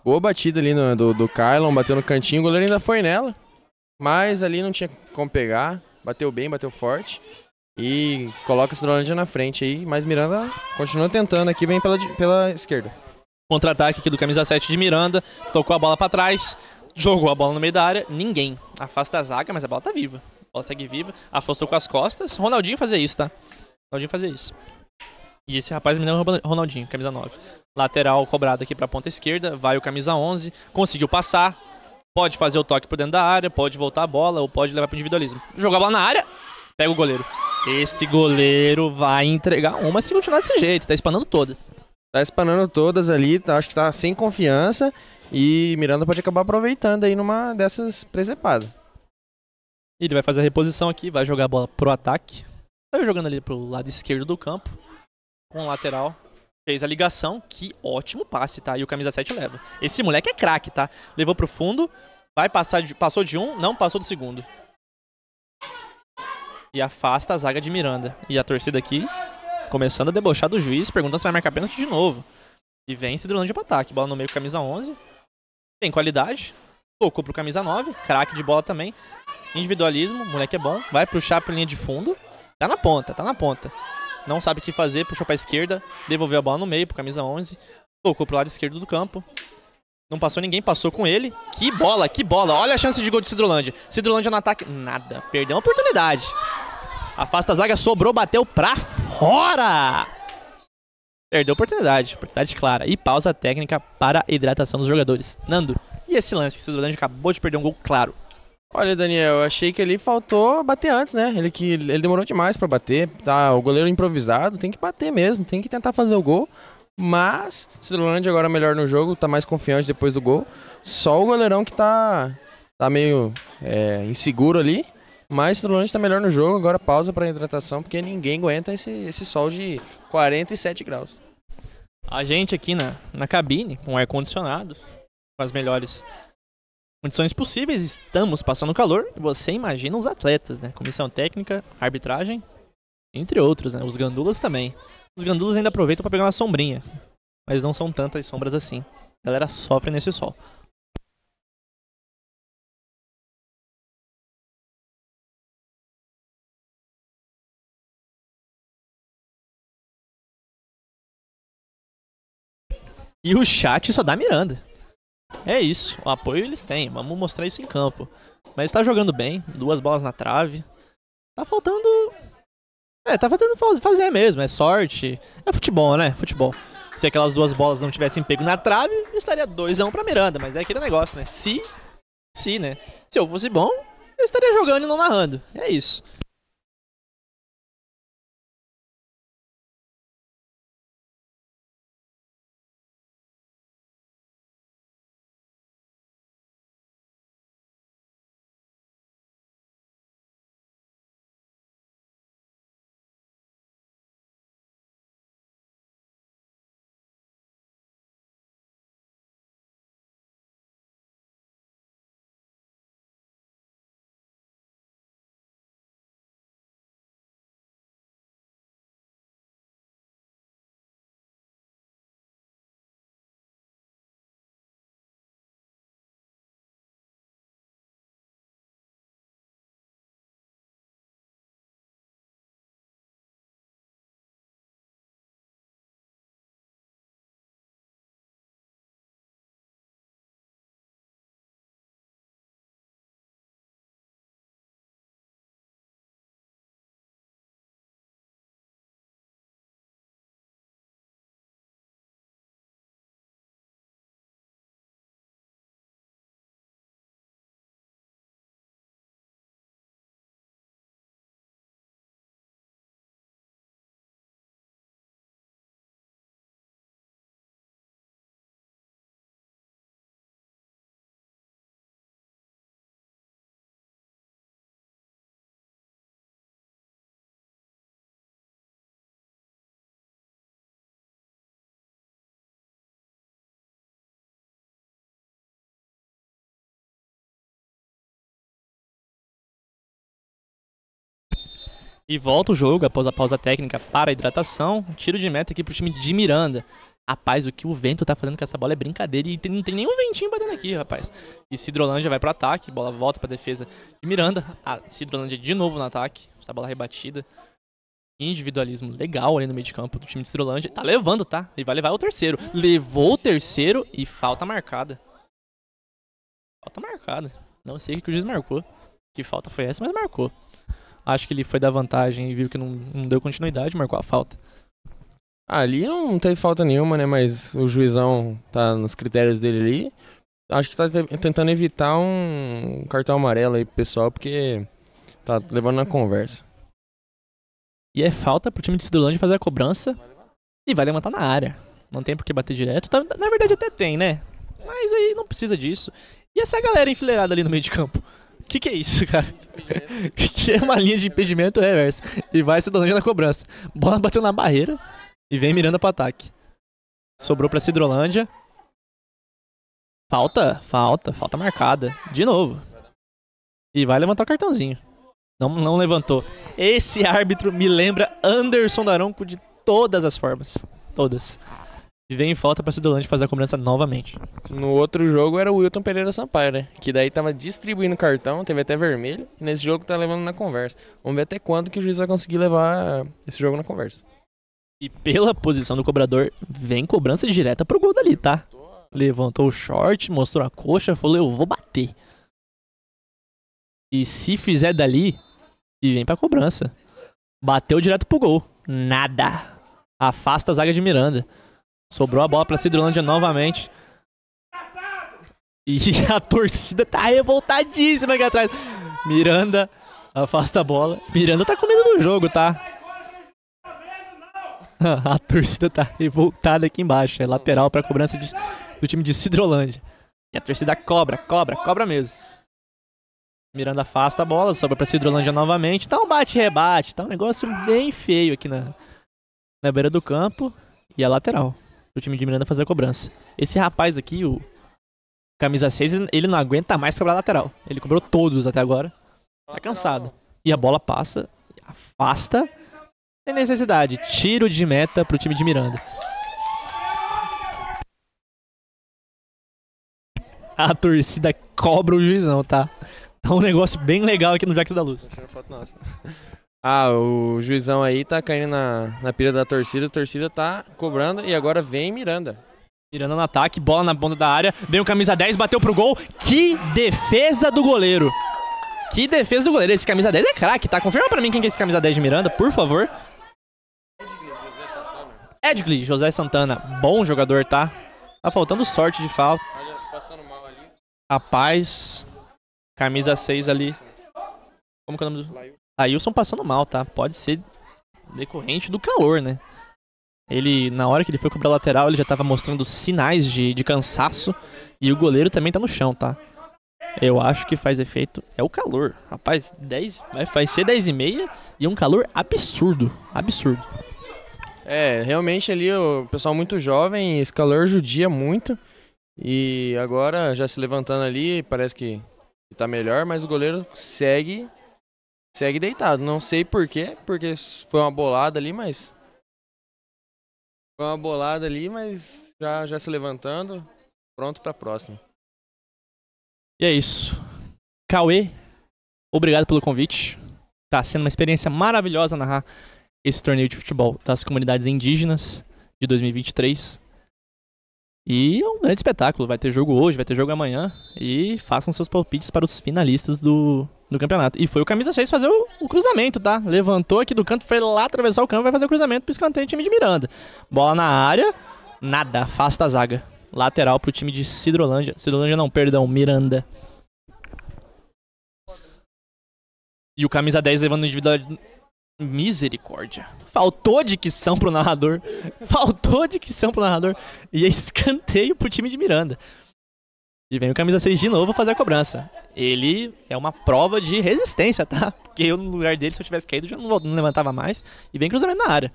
Boa batida ali no, do, do Kylon, bateu no cantinho, o goleiro ainda foi nela. Mas ali não tinha como pegar. Bateu bem, bateu forte. E coloca a Cirolândia na frente aí. Mas Miranda continua tentando aqui, vem pela, pela esquerda. Contra-ataque aqui do camisa 7 de Miranda. Tocou a bola para trás. Jogou a bola no meio da área. Ninguém. Afasta a zaga, mas a bola tá viva. A bola segue viva. Afastou com as costas. Ronaldinho fazia isso, tá? Ronaldinho fazia isso. E esse rapaz me lembra o Ronaldinho, camisa 9. Lateral cobrado aqui para ponta esquerda, vai o camisa 11, conseguiu passar, pode fazer o toque por dentro da área, pode voltar a bola ou pode levar para individualismo. Jogar a bola na área, pega o goleiro. Esse goleiro vai entregar uma se continuar desse jeito, tá espanando todas. Tá espanando todas ali, tá, acho que tá sem confiança e Miranda pode acabar aproveitando aí numa dessas presepadas. Ele vai fazer a reposição aqui, vai jogar a bola pro ataque. tá jogando ali pro lado esquerdo do campo com o lateral. Fez a ligação, que ótimo passe, tá? E o camisa 7 leva. Esse moleque é craque, tá? Levou pro fundo, vai passar de, passou de um, não passou do segundo. E afasta a zaga de Miranda. E a torcida aqui começando a debochar do juiz, pergunta se vai marcar pênalti de novo. E vence dribando de ataque. Bola no meio, camisa 11. Tem qualidade. Tocou pro camisa 9. Craque de bola também. Individualismo, moleque é bom. Vai puxar pra linha de fundo. Tá na ponta, tá na ponta não sabe o que fazer, puxou pra esquerda, devolveu a bola no meio pro camisa 11, tocou pro lado esquerdo do campo. Não passou ninguém, passou com ele. Que bola, que bola. Olha a chance de gol de Cidrolândia. Cidrolândia no ataque. Nada. Perdeu a oportunidade. Afasta a zaga, sobrou, bateu pra fora. Perdeu a oportunidade. Oportunidade clara. E pausa técnica para hidratação dos jogadores. Nando, e esse lance que Cidrolândia acabou de perder um gol claro? Olha, Daniel, eu achei que ali faltou bater antes, né? Ele que ele demorou demais para bater, tá? O goleiro improvisado tem que bater mesmo, tem que tentar fazer o gol. Mas Ceilândia agora melhor no jogo, tá mais confiante depois do gol. Só o goleirão que tá tá meio é, inseguro ali. Mas Ceilândia tá melhor no jogo, agora pausa para hidratação, porque ninguém aguenta esse, esse sol de 47 graus. A gente aqui na, na cabine, com ar-condicionado, com as melhores condições possíveis, estamos passando calor, você imagina os atletas, né? Comissão técnica, arbitragem, entre outros, né? Os gandulas também. Os gandulas ainda aproveitam para pegar uma sombrinha, mas não são tantas sombras assim. A galera sofre nesse sol. E o chat só dá Miranda. É isso, o apoio eles têm, vamos mostrar isso em campo. Mas tá jogando bem, duas bolas na trave. Tá faltando. É, tá fazendo fazer mesmo, é sorte. É futebol, né? Futebol. Se aquelas duas bolas não tivessem pego na trave, estaria 2x1 um pra Miranda, mas é aquele negócio, né? Se. Se, né? Se eu fosse bom, eu estaria jogando e não narrando. É isso. E volta o jogo após a pausa técnica para a hidratação. Tiro de meta aqui pro time de Miranda. Rapaz, o que o vento tá fazendo com essa bola é brincadeira e tem, não tem nenhum ventinho batendo aqui, rapaz. E Cidrolândia vai pro ataque, bola volta pra defesa de Miranda. A Cidrolândia de novo no ataque, essa bola rebatida. Individualismo legal ali no meio de campo do time de Cidrolândia. Tá levando, tá? E vai levar o terceiro. Levou o terceiro e falta marcada. Falta marcada. Não sei o que o juiz marcou. Que falta foi essa, mas marcou. Acho que ele foi dar vantagem e viu que não, não deu continuidade, marcou a falta. Ah, ali não teve falta nenhuma, né? Mas o juizão tá nos critérios dele ali. Acho que tá tentando evitar um cartão amarelo aí pro pessoal, porque tá levando na conversa. E é falta pro time de Cidolândia fazer a cobrança e vai levantar na área. Não tem por que bater direto. Tá, na verdade até tem, né? Mas aí não precisa disso. E essa galera enfileirada ali no meio de campo? que, que é isso, cara? que é uma linha de impedimento reversa. E vai Cidrolândia na cobrança. Bola bateu na barreira e vem mirando pro ataque. Sobrou pra Cidrolândia. Falta, falta, falta marcada. De novo. E vai levantar o cartãozinho. Não, não levantou. Esse árbitro me lembra Anderson Daronco de todas as formas. Todas. E vem em falta pra Cidolante fazer a cobrança novamente. No outro jogo era o Wilton Pereira Sampaio, né? Que daí tava distribuindo cartão, teve até vermelho. E nesse jogo tá levando na conversa. Vamos ver até quando que o juiz vai conseguir levar esse jogo na conversa. E pela posição do cobrador, vem cobrança direta pro gol dali, tá? Levantou o short, mostrou a coxa, falou: Eu vou bater. E se fizer dali, e vem pra cobrança. Bateu direto pro gol. Nada. Afasta a zaga de Miranda. Sobrou a bola para Cidrolândia novamente. E a torcida tá revoltadíssima aqui atrás. Miranda afasta a bola. Miranda tá com medo do jogo, tá? a torcida tá revoltada aqui embaixo. É lateral pra cobrança de, do time de Cidrolândia. E a torcida cobra, cobra, cobra mesmo. Miranda afasta a bola, sobra pra Cidrolândia novamente. Tá um bate-rebate, tá um negócio bem feio aqui na, na beira do campo. E a lateral do time de Miranda fazer a cobrança. Esse rapaz aqui, o camisa 6, ele não aguenta mais cobrar lateral. Ele cobrou todos até agora. Tá cansado. E a bola passa, afasta, sem necessidade. Tiro de meta pro time de Miranda. A torcida cobra o juizão, tá? Tá um negócio bem legal aqui no Jax da Luz. Tá ah, o juizão aí tá caindo na, na pilha da torcida, a torcida tá cobrando e agora vem Miranda. Miranda no ataque, bola na bunda da área, veio o camisa 10, bateu pro gol. Que defesa do goleiro! Que defesa do goleiro! Esse camisa 10 é craque, tá? Confirma pra mim quem é esse camisa 10 de Miranda, por favor. Edgley, José Santana, bom jogador, tá? Tá faltando sorte de falta. Rapaz, camisa 6 ali. Como que é o nome do... Ailson passando mal, tá? Pode ser decorrente do calor, né? Ele, na hora que ele foi cobrar lateral, ele já tava mostrando sinais de, de cansaço. E o goleiro também tá no chão, tá? Eu acho que faz efeito é o calor. Rapaz, 10, vai ser 10 e meia e um calor absurdo, absurdo. É, realmente ali o pessoal muito jovem, esse calor judia muito. E agora já se levantando ali, parece que tá melhor, mas o goleiro segue segue deitado. Não sei porquê, porque foi uma bolada ali, mas. Foi uma bolada ali, mas já, já se levantando, pronto para próxima. E é isso. Cauê, obrigado pelo convite. Tá sendo uma experiência maravilhosa narrar esse torneio de futebol das comunidades indígenas de 2023. E é um grande espetáculo. Vai ter jogo hoje, vai ter jogo amanhã. E façam seus palpites para os finalistas do do campeonato. E foi o camisa 6 fazer o, o, cruzamento, tá? Levantou aqui do canto, foi lá atravessar o campo, vai fazer o cruzamento pro escanteio time de Miranda. Bola na área, nada, afasta a zaga. Lateral pro time de Cidrolândia. Cidrolândia não, perdão, Miranda. E o camisa 10 levando individual Misericórdia. Faltou dicção pro narrador. Faltou dicção pro narrador. E é escanteio pro time de Miranda. E vem o camisa 6 de novo fazer a cobrança. Ele é uma prova de resistência, tá? Porque eu, no lugar dele, se eu tivesse caído, já não, não levantava mais. E vem cruzamento na área.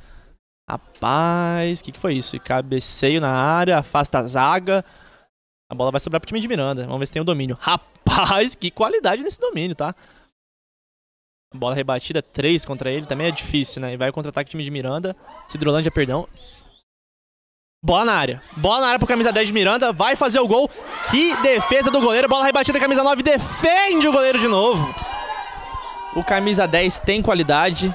Rapaz, o que, que foi isso? Cabeceio na área, afasta a zaga. A bola vai sobrar pro time de Miranda. Vamos ver se tem o domínio. Rapaz, que qualidade nesse domínio, tá? Bola rebatida, 3 contra ele, também é difícil, né? E vai o contra-ataque time de Miranda. Cidrolândia, perdão. Bola na área. Bola na área pro camisa 10 Miranda. Vai fazer o gol. Que defesa do goleiro. Bola rebatida, camisa 9. Defende o goleiro de novo. O camisa 10 tem qualidade.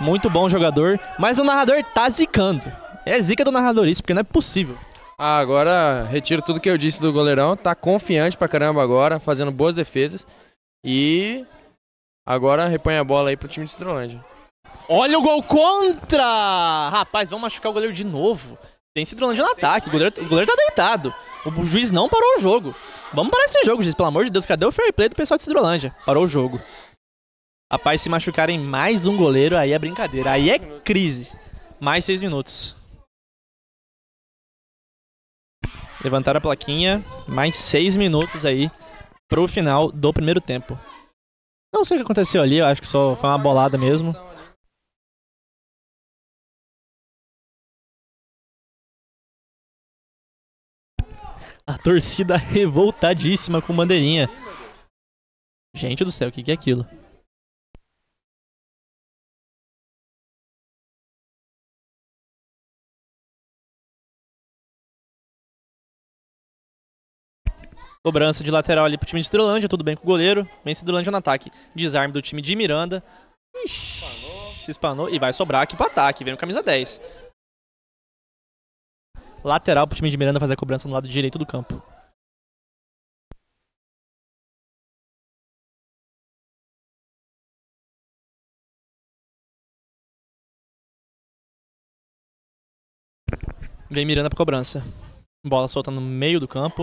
Muito bom jogador. Mas o narrador tá zicando. É zica do narrador isso, porque não é possível. Ah, agora retiro tudo que eu disse do goleirão. Tá confiante pra caramba agora, fazendo boas defesas. E agora repõe a bola aí pro time de Estrolândia. Olha o gol contra! Rapaz, vamos machucar o goleiro de novo. Tem Cidrolândia no ataque. O goleiro, o goleiro tá deitado. O juiz não parou o jogo. Vamos parar esse jogo, juiz. Pelo amor de Deus, cadê o fair play do pessoal de Cidrolândia? Parou o jogo. Rapaz, se machucarem mais um goleiro, aí é brincadeira. Aí é crise. Mais seis minutos. Levantaram a plaquinha. Mais seis minutos aí pro final do primeiro tempo. Não sei o que aconteceu ali, eu acho que só foi uma bolada mesmo. A torcida revoltadíssima com bandeirinha. Gente do céu, o que, é aquilo? Cobrança de lateral ali pro time de Estrelândia, tudo bem com o goleiro. Vem Estrelândia no ataque. Desarme do time de Miranda. Ixi, espanou. E vai sobrar aqui pro ataque, vem o camisa 10 lateral pro time de Miranda fazer a cobrança no lado direito do campo. Vem Miranda pra cobrança. Bola solta no meio do campo.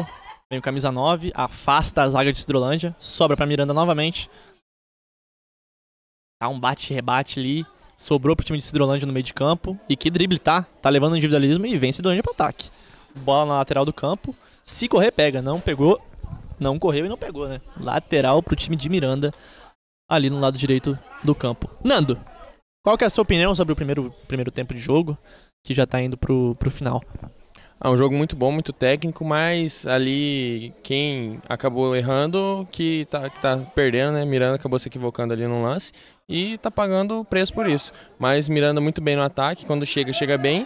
Vem o camisa 9, afasta a zaga de Cidrolândia. Sobra pra Miranda novamente. Dá um bate-rebate ali. Sobrou pro time de Cidrolândia no meio de campo. E que drible tá? Tá levando o individualismo e vem Cidrolândia pro ataque. Bola na lateral do campo. Se correr, pega. Não pegou. Não correu e não pegou, né? Lateral pro time de Miranda. Ali no lado direito do campo. Nando, qual que é a sua opinião sobre o primeiro, primeiro tempo de jogo? Que já tá indo pro, pro final. É um jogo muito bom, muito técnico, mas ali quem acabou errando, que tá, que tá perdendo, né? Miranda acabou se equivocando ali no lance e tá pagando o preço por isso. Mas Miranda muito bem no ataque, quando chega, chega bem.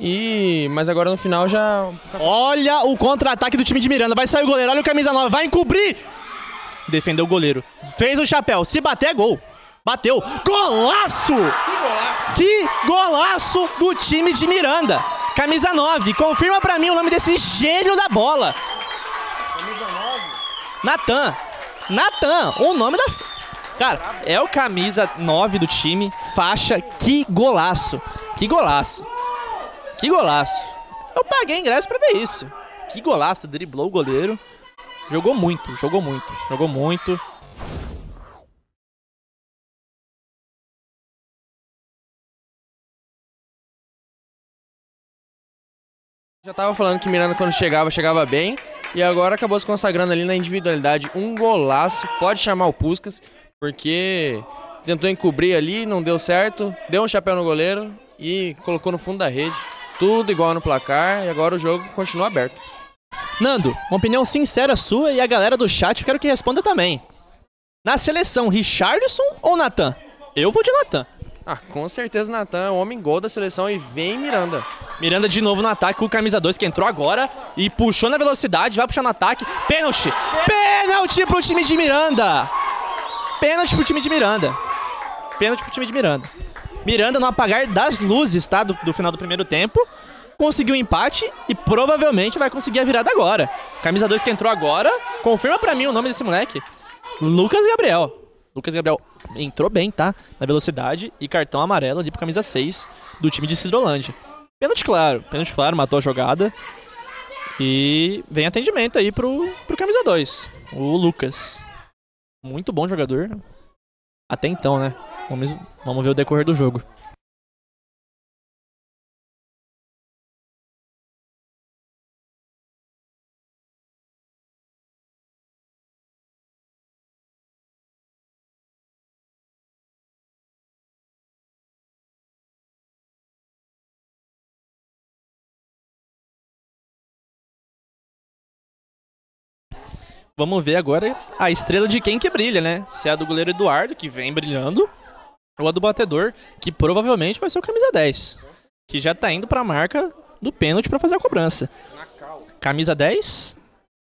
E mas agora no final já Olha o contra-ataque do time de Miranda, vai sair o goleiro, olha o camisa nova, vai encobrir. Defendeu o goleiro. Fez o chapéu, se bater é gol. Bateu. Golaço! Que golaço, do time de Miranda. Camisa 9, confirma para mim o nome desse gênio da bola. Camisa 9. Natan. Natan, o nome da Cara, é o camisa 9 do time, faixa, que golaço. Que golaço. Que golaço. Eu paguei ingresso pra ver isso. Que golaço, driblou o goleiro. Jogou muito, jogou muito, jogou muito. Já tava falando que Miranda quando chegava, chegava bem. E agora acabou se consagrando ali na individualidade. Um golaço, pode chamar o Puskas porque tentou encobrir ali, não deu certo, deu um chapéu no goleiro e colocou no fundo da rede. Tudo igual no placar e agora o jogo continua aberto. Nando, uma opinião sincera sua e a galera do chat eu quero que responda também. Na seleção, Richardson ou Natan? Eu vou de Natan. Ah, com certeza Natan é o homem gol da seleção e vem Miranda. Miranda de novo no ataque com o camisa 2 que entrou agora e puxou na velocidade, vai puxar no ataque. Pênalti! Pênalti pro time de Miranda! Pênalti pro time de Miranda. Pênalti pro time de Miranda. Miranda, no apagar das luzes, tá? Do, do final do primeiro tempo. Conseguiu o um empate e provavelmente vai conseguir a virada agora. Camisa 2 que entrou agora. Confirma para mim o nome desse moleque. Lucas Gabriel. Lucas Gabriel entrou bem, tá? Na velocidade e cartão amarelo ali pro camisa 6 do time de Cidrolândia. Pênalti claro, pênalti claro, matou a jogada. E vem atendimento aí pro, pro camisa 2, o Lucas. Muito bom jogador. Até então, né? Vamos, vamos ver o decorrer do jogo. Vamos ver agora a estrela de quem que brilha, né? Se é a do goleiro Eduardo, que vem brilhando, ou a do batedor, que provavelmente vai ser o camisa 10, que já tá indo pra marca do pênalti para fazer a cobrança. Camisa 10,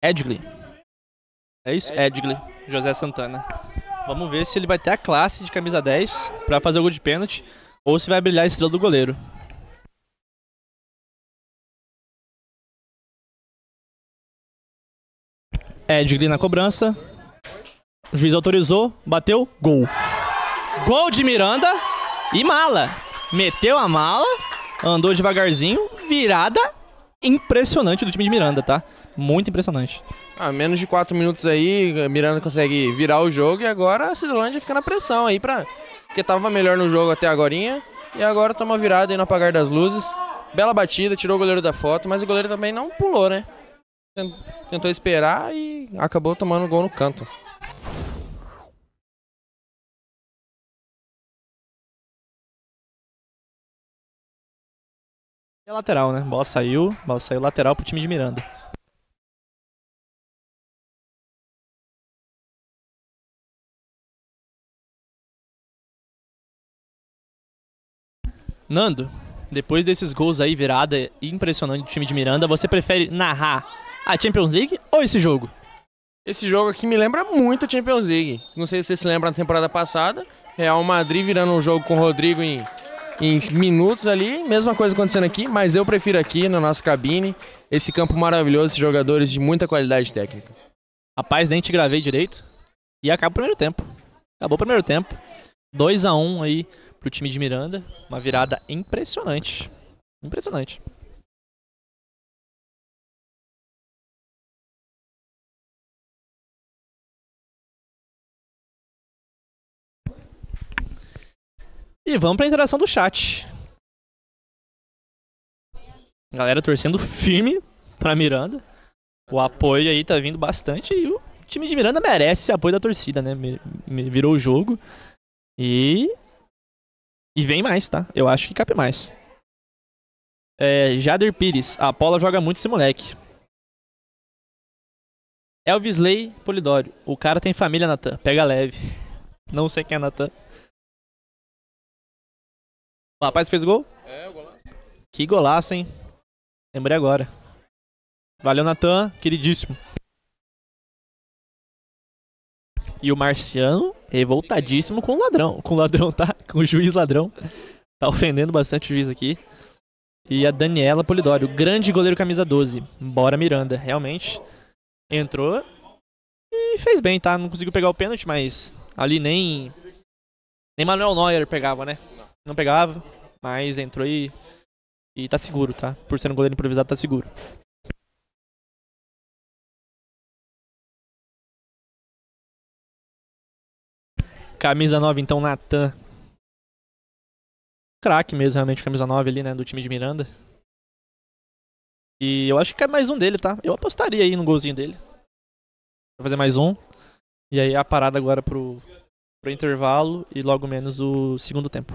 Edgley. É isso? Edgley, José Santana. Vamos ver se ele vai ter a classe de camisa 10 para fazer o gol de pênalti ou se vai brilhar a estrela do goleiro. É Edgley na cobrança. O juiz autorizou, bateu, gol. Gol de Miranda e mala. Meteu a mala, andou devagarzinho, virada impressionante do time de Miranda, tá? Muito impressionante. Ah, menos de 4 minutos aí, Miranda consegue virar o jogo e agora a Cidolândia fica na pressão aí para Porque tava melhor no jogo até agorinha e agora toma virada aí no apagar das luzes. Bela batida, tirou o goleiro da foto, mas o goleiro também não pulou, né? tentou esperar e acabou tomando gol no canto. É lateral, né? Bola saiu, bola saiu lateral pro time de Miranda. Nando, depois desses gols aí, virada impressionante do time de Miranda, você prefere narrar a Champions League ou esse jogo? Esse jogo aqui me lembra muito a Champions League. Não sei se você se lembra da temporada passada. Real Madrid virando um jogo com o Rodrigo em, em minutos ali. Mesma coisa acontecendo aqui, mas eu prefiro aqui na nossa cabine. Esse campo maravilhoso, esses jogadores de muita qualidade técnica. Rapaz, nem te gravei direito. E acaba o primeiro tempo. Acabou o primeiro tempo. 2 a 1 um aí pro time de Miranda. Uma virada impressionante. Impressionante. E vamos para a interação do chat. Galera torcendo firme para Miranda. O apoio aí tá vindo bastante e o time de Miranda merece esse apoio da torcida, né? Virou o jogo. E e vem mais, tá? Eu acho que cabe mais. É, Jader Pires. A Paula joga muito esse moleque. Elvis Lay Polidório. O cara tem família, Natan. Pega leve. Não sei quem é Natan. O rapaz fez o gol? É, o golaço. Que golaço, hein? Lembrei agora. Valeu, Natan, queridíssimo. E o Marciano, revoltadíssimo com o ladrão. Com o ladrão, tá? Com o juiz ladrão. Tá ofendendo bastante o juiz aqui. E a Daniela Polidório, grande goleiro camisa 12. Bora Miranda, realmente. Entrou e fez bem, tá? Não conseguiu pegar o pênalti, mas ali nem nem Manuel Neuer pegava, né? não pegava, mas entrou e, e tá seguro, tá? Por ser um goleiro improvisado, tá seguro. Camisa 9, então, Natan. Craque mesmo, realmente, camisa 9 ali, né, do time de Miranda. E eu acho que é mais um dele, tá? Eu apostaria aí no golzinho dele. Vou fazer mais um. E aí a parada agora pro, pro intervalo e logo menos o segundo tempo.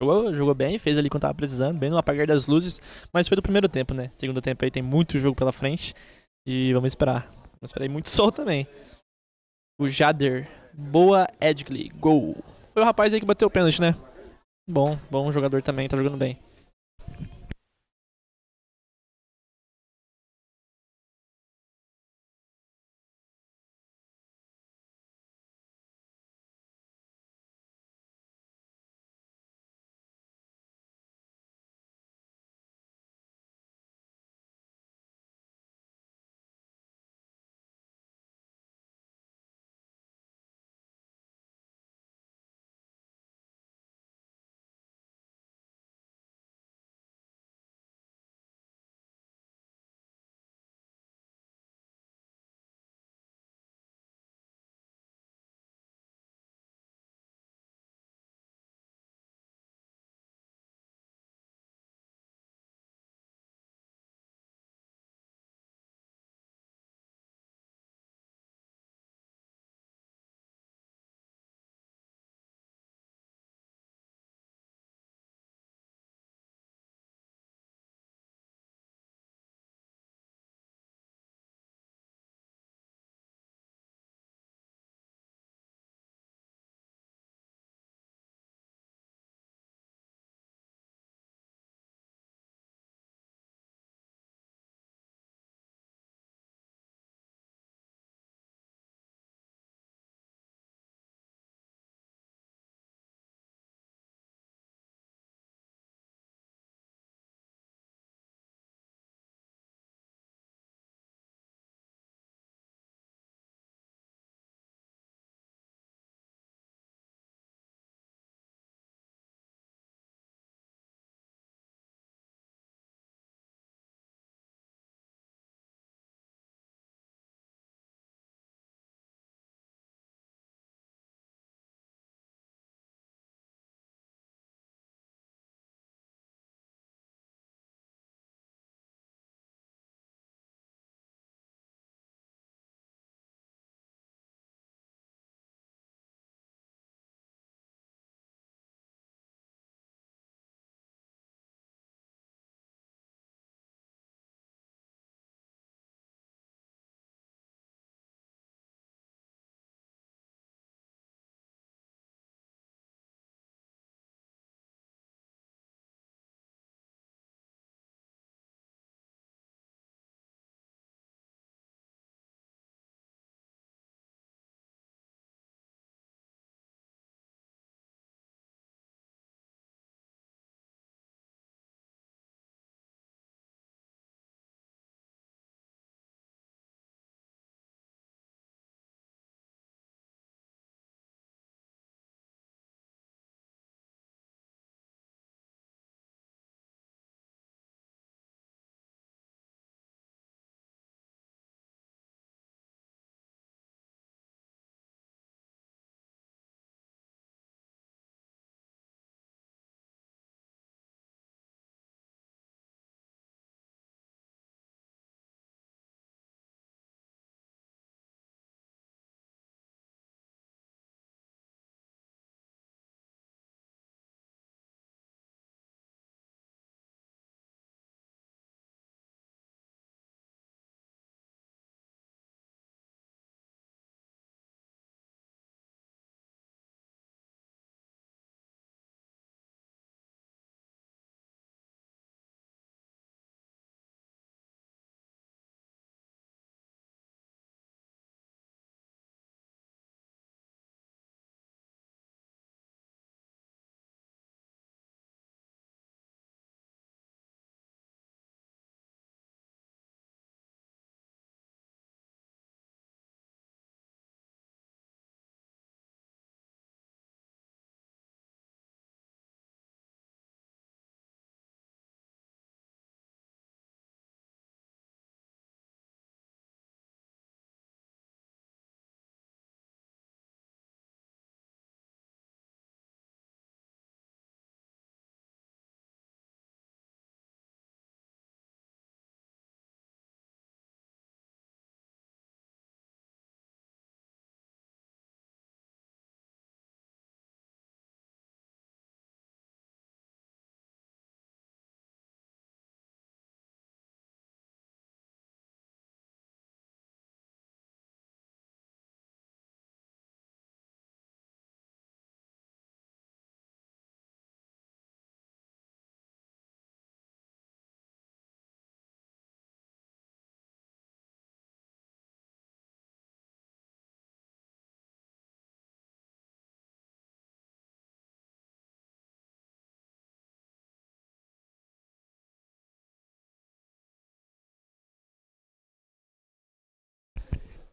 Jogou, jogou bem, fez ali quando tava precisando, bem no apagar das luzes, mas foi do primeiro tempo, né? Segundo tempo aí tem muito jogo pela frente e vamos esperar. Vamos esperar aí muito sol também. O Jader, boa Edgley, gol. Foi o rapaz aí que bateu o pênalti, né? Bom, bom jogador também, tá jogando bem.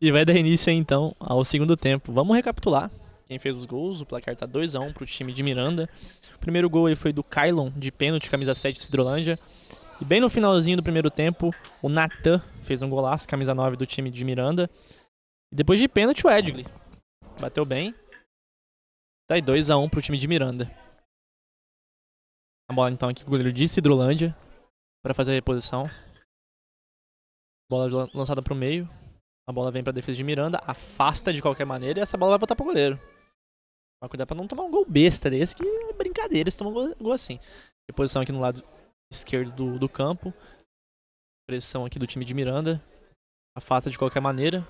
E vai dar início então ao segundo tempo. Vamos recapitular quem fez os gols. O placar tá 2x1 pro time de Miranda. O primeiro gol aí foi do Kylon, de pênalti, camisa 7 de Cidrolândia. E bem no finalzinho do primeiro tempo, o Natan fez um golaço, camisa 9 do time de Miranda. E depois de pênalti, o Edgley. Bateu bem. Daí tá 2x1 pro time de Miranda. A bola então aqui com o goleiro de Cidrolândia para fazer a reposição. Bola lançada pro meio. A bola vem pra defesa de Miranda, afasta de qualquer maneira e essa bola vai voltar pro goleiro. Mas cuidado pra não tomar um gol besta desse, que é brincadeira se tomar um gol, assim. Reposição posição aqui no lado esquerdo do, do campo. Pressão aqui do time de Miranda. Afasta de qualquer maneira.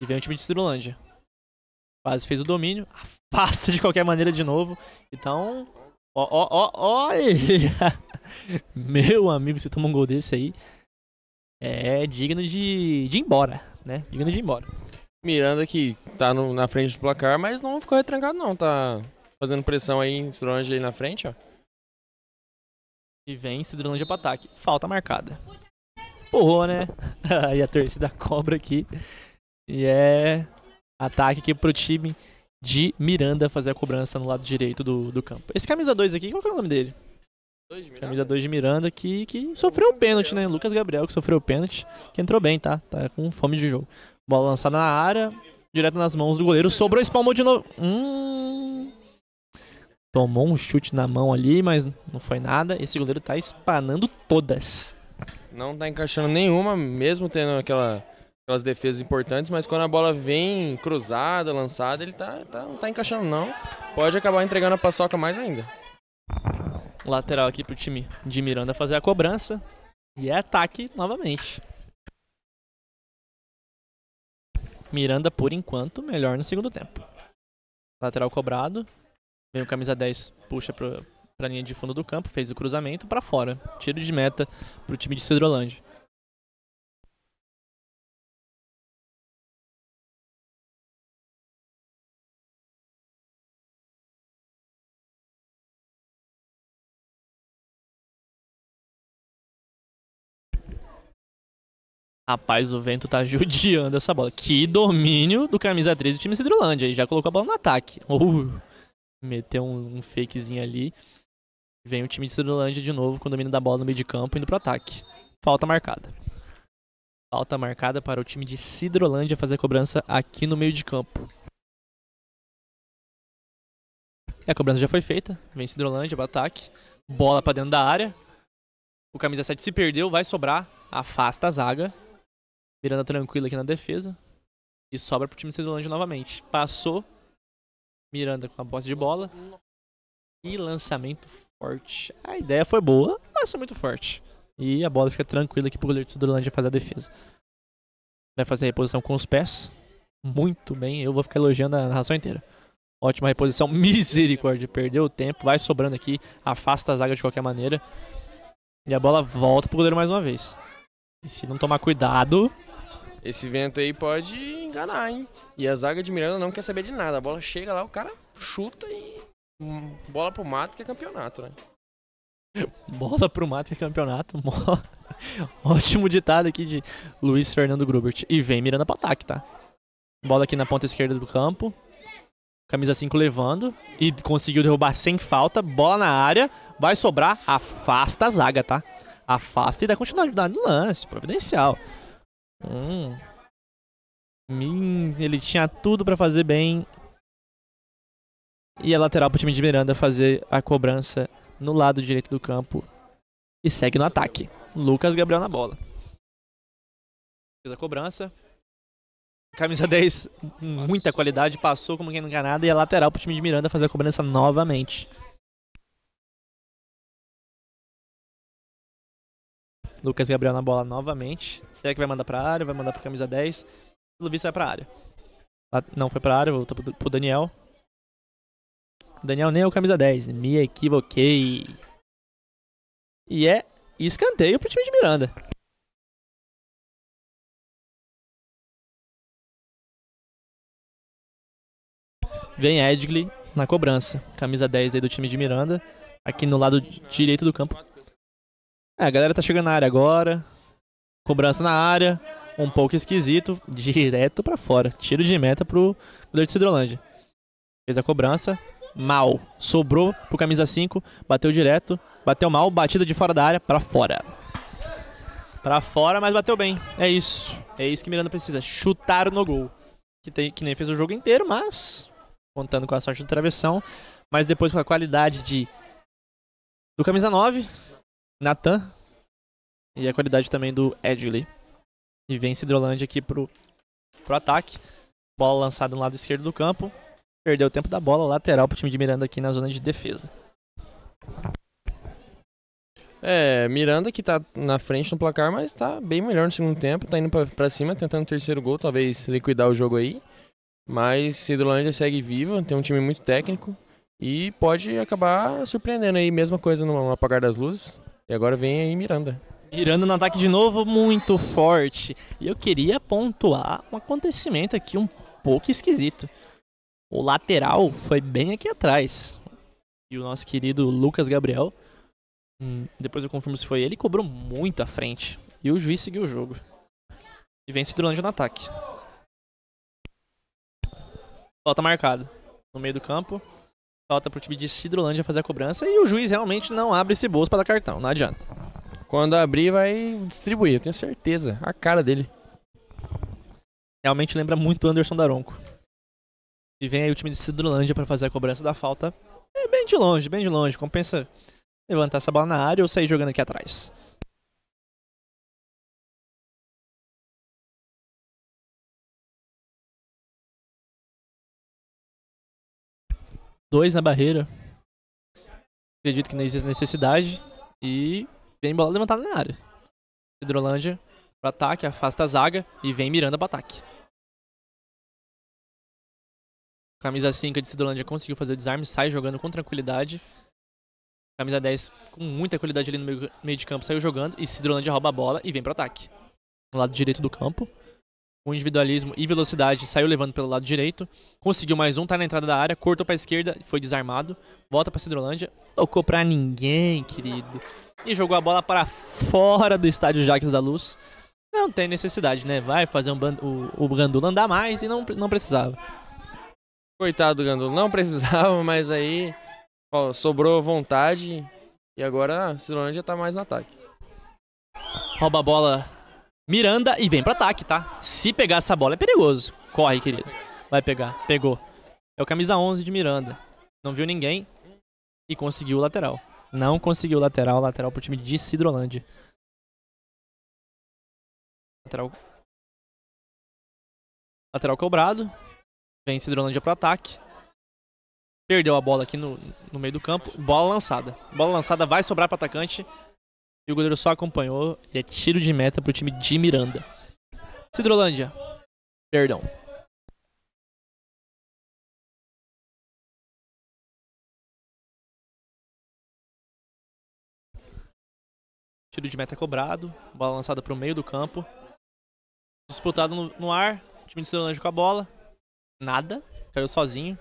E vem o time de Cirulândia. Quase fez o domínio. Afasta de qualquer maneira de novo. Então. Ó, ó, ó, ó! Meu amigo, você toma um gol desse aí é digno de, de ir embora, né? Digno de ir embora. Miranda que tá no, na frente do placar, mas não ficou retrancado não, tá fazendo pressão aí em Strange aí na frente, ó. E vem Strange pro ataque. Falta marcada. Empurrou, né? e a torcida cobra aqui. E é ataque aqui pro time de Miranda fazer a cobrança no lado direito do, do campo. Esse camisa 2 aqui, qual que é o nome dele? Camisa 2 de Miranda, que, que sofreu o pênalti, né? Lucas Gabriel, que sofreu o pênalti, que entrou bem, tá? Tá com fome de jogo. Bola lançada na área, direto nas mãos do goleiro. Sobrou, espalmou de novo. Hum... Tomou um chute na mão ali, mas não foi nada. Esse goleiro tá espanando todas. Não tá encaixando nenhuma, mesmo tendo aquela, aquelas defesas importantes, mas quando a bola vem cruzada, lançada, ele tá, tá, não tá encaixando não. Pode acabar entregando a paçoca mais ainda. Lateral aqui pro time de Miranda fazer a cobrança. E é ataque novamente. Miranda, por enquanto, melhor no segundo tempo. Lateral cobrado. Vem o camisa 10, puxa pro, pra linha de fundo do campo, fez o cruzamento para fora. Tiro de meta pro time de Cidrolândia. Rapaz, o vento tá judiando essa bola. Que domínio do camisa 13 do time Cidrolândia. Ele já colocou a bola no ataque. Uh, meteu um, um fakezinho ali. Vem o time de Cidrolândia de novo com o domínio da bola no meio de campo, indo pro ataque. Falta marcada. Falta marcada para o time de Cidrolândia fazer a cobrança aqui no meio de campo. E a cobrança já foi feita. Vem Cidrolândia, ataque. Bola para dentro da área. O camisa 7 se perdeu, vai sobrar. Afasta a zaga. Miranda tranquila aqui na defesa. E sobra pro time Ceilândia novamente. Passou. Miranda com a posse de bola. E lançamento forte. A ideia foi boa, mas foi muito forte. E a bola fica tranquila aqui pro goleiro de Sudolândia fazer a defesa. Vai fazer a reposição com os pés. Muito bem, eu vou ficar elogiando a narração inteira. Ótima reposição, misericórdia, perdeu o tempo, vai sobrando aqui, afasta a zaga de qualquer maneira. E a bola volta pro goleiro mais uma vez. E se não tomar cuidado, esse vento aí pode enganar, hein? E a zaga de Miranda não quer saber de nada. A bola chega lá, o cara chuta e hum, bola pro mato que é campeonato, né? Bola pro mato que é campeonato. Ótimo ditado aqui de Luiz Fernando Grubert. E vem Miranda pro ataque, tá? Bola aqui na ponta esquerda do campo. Camisa 5 levando. E conseguiu derrubar sem falta. Bola na área. Vai sobrar. Afasta a zaga, tá? Afasta e dá continuidade no lance. Providencial. Hum. Mins, ele tinha tudo para fazer bem. E a é lateral pro time de Miranda fazer a cobrança no lado direito do campo. E segue no ataque. Lucas Gabriel na bola. Fez a cobrança. Camisa 10, muita qualidade, passou como quem não quer nada. E a é lateral pro time de Miranda fazer a cobrança novamente. Lucas Gabriel na bola novamente. Será que vai mandar pra área? Vai mandar pro camisa 10? Pelo visto vai pra área. Ah, não foi pra área, voltou pro Daniel. Daniel nem é o camisa 10. Me equivoquei. E é escanteio pro time de Miranda. Vem Edgley na cobrança. Camisa 10 aí do time de Miranda. Aqui no lado direito do campo. É, a galera tá chegando na área agora. Cobrança na área. Um pouco esquisito. Direto para fora. Tiro de meta pro goleiro de Cidrolândia. Fez a cobrança. Mal. Sobrou pro camisa 5. Bateu direto. Bateu mal. Batida de fora da área para fora. Para fora, mas bateu bem. É isso. É isso que Miranda precisa. Chutar no gol. Que, tem, que nem fez o jogo inteiro, mas. Contando com a sorte do travessão. Mas depois com a qualidade de. Do camisa 9 Natan. E a qualidade também do Edgley. E vem Cidrolândia aqui pro, pro ataque. Bola lançada no lado esquerdo do campo. Perdeu o tempo da bola, lateral pro time de Miranda aqui na zona de defesa. É, Miranda que tá na frente no placar, mas tá bem melhor no segundo tempo, tá indo pra, cima, tentando o terceiro gol, talvez liquidar o jogo aí. Mas Cidrolândia segue viva, tem um time muito técnico e pode acabar surpreendendo aí, mesma coisa no apagar das luzes. E agora vem aí Miranda. Miranda no ataque de novo, muito forte. E eu queria pontuar um acontecimento aqui um pouco esquisito. O lateral foi bem aqui atrás. E o nosso querido Lucas Gabriel, hum. depois eu confirmo se foi ele, cobrou muito à frente. E o juiz seguiu o jogo. E vence se Hidrolândia no ataque. Falta marcado. No meio do campo, Falta pro time de Cidrolândia fazer a cobrança e o juiz realmente não abre esse bolso para dar cartão, não adianta. Quando abrir, vai distribuir, eu tenho certeza. A cara dele. Realmente lembra muito o Anderson Daronco. E vem aí o time de Cidrolândia para fazer a cobrança da falta. É bem de longe, bem de longe. Compensa levantar essa bola na área ou sair jogando aqui atrás. dois na barreira. Acredito que não existe necessidade. E vem bola levantada na área. Hidrolândia pro ataque, afasta a zaga e vem Miranda pro ataque. Camisa 5 de Cidolândia conseguiu fazer o desarme, sai jogando com tranquilidade. Camisa 10 com muita qualidade ali no meio, de campo saiu jogando e Cidrolândia rouba a bola e vem pro ataque. No lado direito do campo com individualismo e velocidade, saiu levando pelo lado direito, conseguiu mais um, tá na entrada da área, cortou pra esquerda, foi desarmado, volta pra Cidrolândia, tocou pra ninguém, querido, e jogou a bola para fora do estádio Jaques da Luz. Não tem necessidade, né? Vai fazer um o, o Gandula andar mais e não, não precisava. Coitado do Gandula, não precisava, mas aí ó, sobrou vontade e agora a Cidrolândia tá mais no ataque. Rouba a bola Miranda e vem pro ataque, tá? Se pegar essa bola é perigoso. Corre, querido. Vai pegar. Pegou. É o camisa 11 de Miranda. Não viu ninguém e conseguiu o lateral. Não conseguiu o lateral. Lateral pro time de Cidrolândia. Lateral... Lateral cobrado. Vem Cidrolândia pro ataque. Perdeu a bola aqui no, no meio do campo. Bola lançada. Bola lançada vai sobrar pro atacante. E o goleiro só acompanhou. E é tiro de meta pro time de Miranda. Cidrolândia. Perdão. Tiro de meta cobrado. Bola lançada pro meio do campo. Disputado no, no ar. O time de Cidrolândia com a bola. Nada. Caiu sozinho.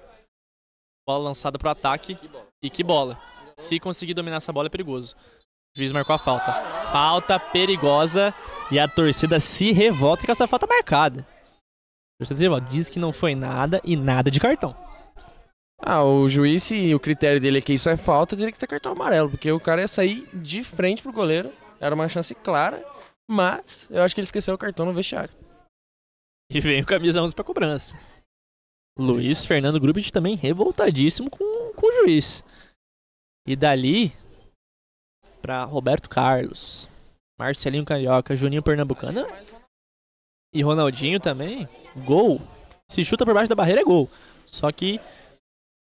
Bola lançada pro ataque. E que bola. Se conseguir dominar essa bola é perigoso. O juiz marcou a falta. Falta perigosa e a torcida se revolta com essa falta marcada. A torcida se revolta. Diz que não foi nada e nada de cartão. Ah, o juiz, e o critério dele é que isso é falta, teria que ter tá cartão amarelo, porque o cara ia sair de frente pro goleiro. Era uma chance clara, mas eu acho que ele esqueceu o cartão no vestiário. E vem o camisa 11 pra cobrança. Luiz Fernando Grubit também revoltadíssimo com, com o juiz. E dali, para Roberto Carlos, Marcelinho Carioca, Juninho Pernambucano e Ronaldinho também. Gol. Se chuta por baixo da barreira é gol. Só que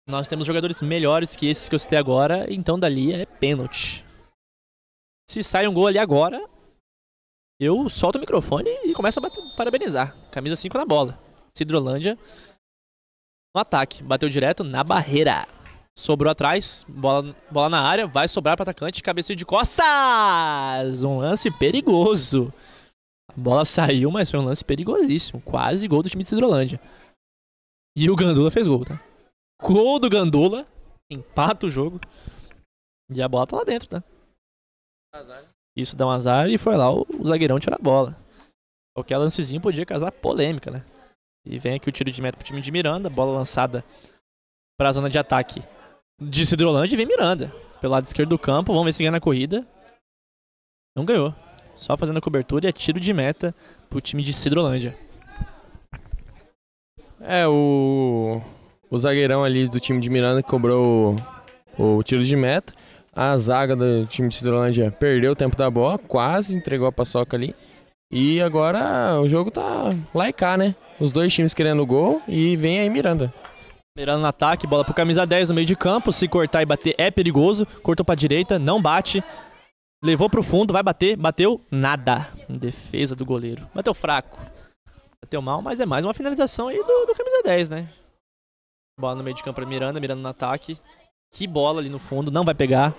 nós temos jogadores melhores que esses que eu citei agora, então dali é pênalti. Se sai um gol ali agora, eu solto o microfone e começo a bater, parabenizar. Camisa 5 na bola. Cidrolândia no ataque. Bateu direto na barreira. Sobrou atrás, bola, bola na área, vai sobrar para atacante, cabeceio de costas! Um lance perigoso. A bola saiu, mas foi um lance perigosíssimo. Quase gol do time de Cidrolândia. E o Gandula fez gol, tá? Gol do Gandula, empata o jogo. E a bola tá lá dentro, tá? Isso dá um azar e foi lá o, o zagueirão tirar a bola. Qualquer lancezinho podia causar polêmica, né? E vem aqui o tiro de meta pro time de Miranda, bola lançada pra zona de ataque de Cidrolândia vem Miranda. Pelo lado esquerdo do campo, vamos ver se ganha na corrida. Não ganhou. Só fazendo a cobertura e é tiro de meta pro time de Cidrolândia. É, o, o zagueirão ali do time de Miranda cobrou o, o tiro de meta. A zaga do time de Cidrolândia perdeu o tempo da bola, quase entregou a paçoca ali. E agora o jogo tá lá e cá, né? Os dois times querendo gol e vem aí Miranda. Esperando no ataque, bola pro camisa 10 no meio de campo. Se cortar e bater é perigoso. Cortou pra direita, não bate. Levou pro fundo, vai bater, bateu nada. Defesa do goleiro. Bateu fraco. Bateu mal, mas é mais uma finalização aí do, do camisa 10, né? Bola no meio de campo pra Miranda, Mirando no ataque. Que bola ali no fundo, não vai pegar.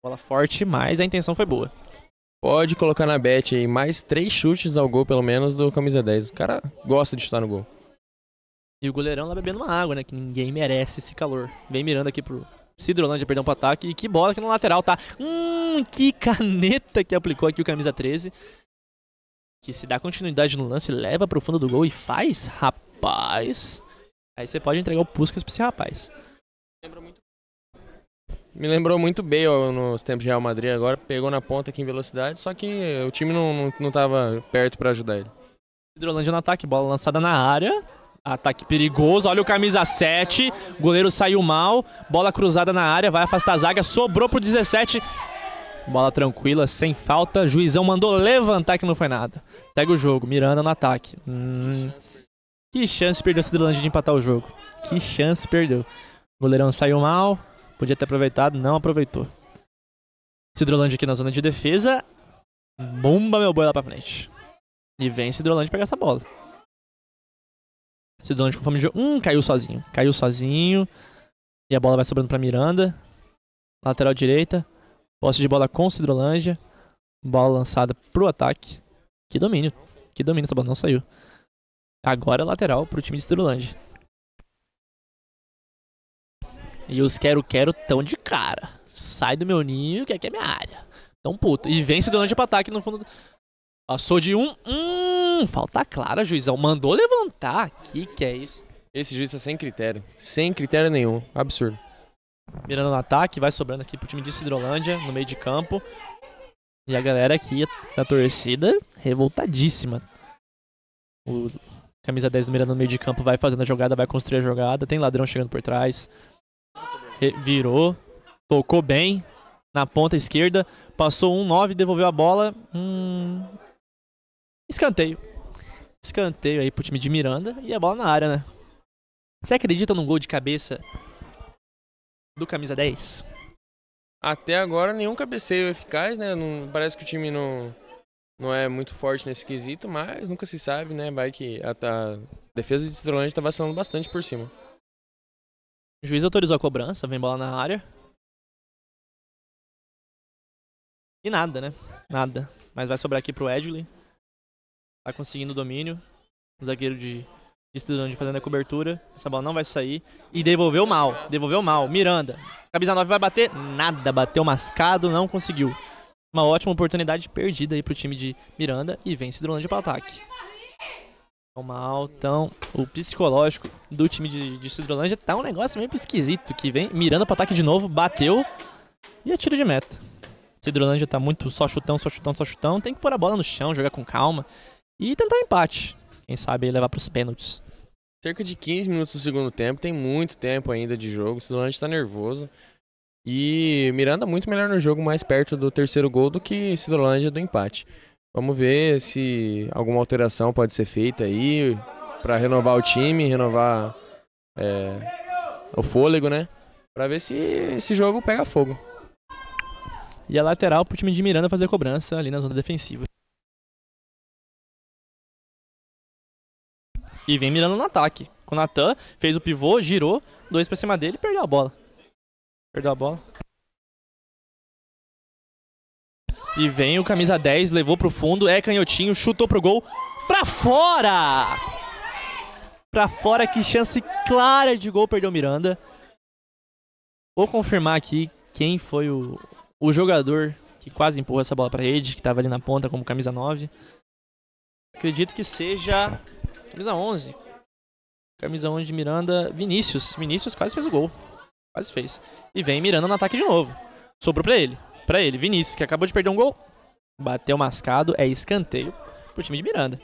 Bola forte, mas a intenção foi boa. Pode colocar na bet aí mais três chutes ao gol, pelo menos, do camisa 10. O cara gosta de chutar no gol. E o goleirão lá bebendo uma água, né? Que ninguém merece esse calor. Vem mirando aqui pro Cidrolândia perdão, pro ataque. E que bola aqui no lateral, tá? Hum, que caneta que aplicou aqui o camisa 13. Que se dá continuidade no lance, leva pro fundo do gol e faz, rapaz. Aí você pode entregar o Puskas pra esse rapaz. Me lembrou muito bem nos tempos de Real Madrid agora. Pegou na ponta aqui em velocidade, só que o time não, não, não tava perto para ajudar ele. Cidrolândia no ataque, bola lançada na área. Ataque perigoso, olha o camisa 7, goleiro saiu mal, bola cruzada na área, vai afastar a zaga, sobrou pro 17. Bola tranquila, sem falta, juizão mandou levantar que não foi nada. Segue o jogo, Miranda no ataque. Hum, que chance perdeu o Cidrolândia de empatar o jogo. Que chance perdeu. goleirão saiu mal, podia ter aproveitado, não aproveitou. Cidrolândia aqui na zona de defesa. Bomba meu boi lá pra frente. E vem Cidrolândia pegar essa bola. Se Donald com fome de. Hum, caiu sozinho. Caiu sozinho. E a bola vai sobrando pra Miranda. Lateral direita. Posse de bola com Cidrolândia. Bola lançada pro ataque. Que domínio. Que domínio, essa bola não saiu. Agora é lateral pro time de Cidrolândia. E os quero-quero tão de cara. Sai do meu ninho, que aqui é minha área. Tão puto E vem Cidrolândia pro ataque no fundo. Do... Passou de um. Hum! falta clara, juizão. Mandou levantar. Que que é isso? Esse juiz tá sem critério. Sem critério nenhum. Absurdo. Mirando no ataque, vai sobrando aqui pro time de Cidrolândia, no meio de campo. E a galera aqui da torcida revoltadíssima. O camisa 10 mirando no meio de campo, vai fazendo a jogada, vai construir a jogada. Tem ladrão chegando por trás. Re virou. Tocou bem. Na ponta esquerda. Passou um 9, devolveu a bola. Hum... Escanteio. Escanteio aí pro time de Miranda e a bola na área, né? Você acredita num gol de cabeça do camisa 10? Até agora nenhum cabeceio eficaz, né? Não, parece que o time não, não é muito forte nesse quesito, mas nunca se sabe, né? Vai que a, a defesa de Estrelante tá vacilando bastante por cima. O juiz autorizou a cobrança, vem bola na área. E nada, né? Nada. Mas vai sobrar aqui pro Edley tá conseguindo o domínio. O zagueiro de Estudante fazendo a é cobertura. Essa bola não vai sair. E devolveu mal. Devolveu mal. Miranda. Camisa 9 vai bater. Nada. Bateu mascado. Não conseguiu. Uma ótima oportunidade perdida aí pro time de Miranda. E vence Hidrolândia para ataque. É uma altão. O psicológico do time de, de Cidrolândia tá um negócio meio esquisito. Que vem Miranda para ataque de novo. Bateu. E é tiro de meta. Cidrolândia tá muito só chutão, só chutão, só chutão. Tem que pôr a bola no chão, jogar com calma. E tentar empate. Quem sabe levar para os pênaltis. Cerca de 15 minutos do segundo tempo, tem muito tempo ainda de jogo, O a está nervoso. E Miranda tá muito melhor no jogo, mais perto do terceiro gol do que Sidolândia do empate. Vamos ver se alguma alteração pode ser feita aí para renovar o time, renovar é, o fôlego, né? Para ver se esse jogo pega fogo. E a lateral para o time de Miranda fazer cobrança ali na zona defensiva. E vem mirando no ataque. Com o Natan, fez o pivô, girou, dois pra cima dele e perdeu a bola. Perdeu a bola. E vem o camisa 10, levou pro fundo, é canhotinho, chutou pro gol. Pra fora! Pra fora, que chance clara de gol perdeu Miranda. Vou confirmar aqui quem foi o, o jogador que quase empurrou essa bola pra rede, que tava ali na ponta como camisa 9. Acredito que seja Camisa 11. Camisa 11 de Miranda. Vinícius. Vinícius quase fez o gol. Quase fez. E vem Miranda no ataque de novo. Sobrou pra ele. Pra ele. Vinícius, que acabou de perder um gol. Bateu mascado. É escanteio pro time de Miranda.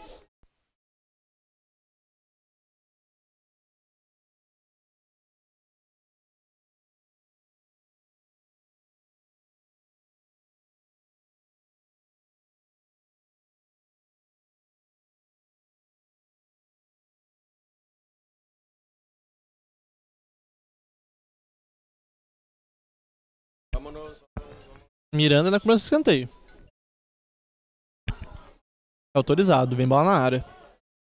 Miranda na cobrança de escanteio. autorizado, vem bola na área.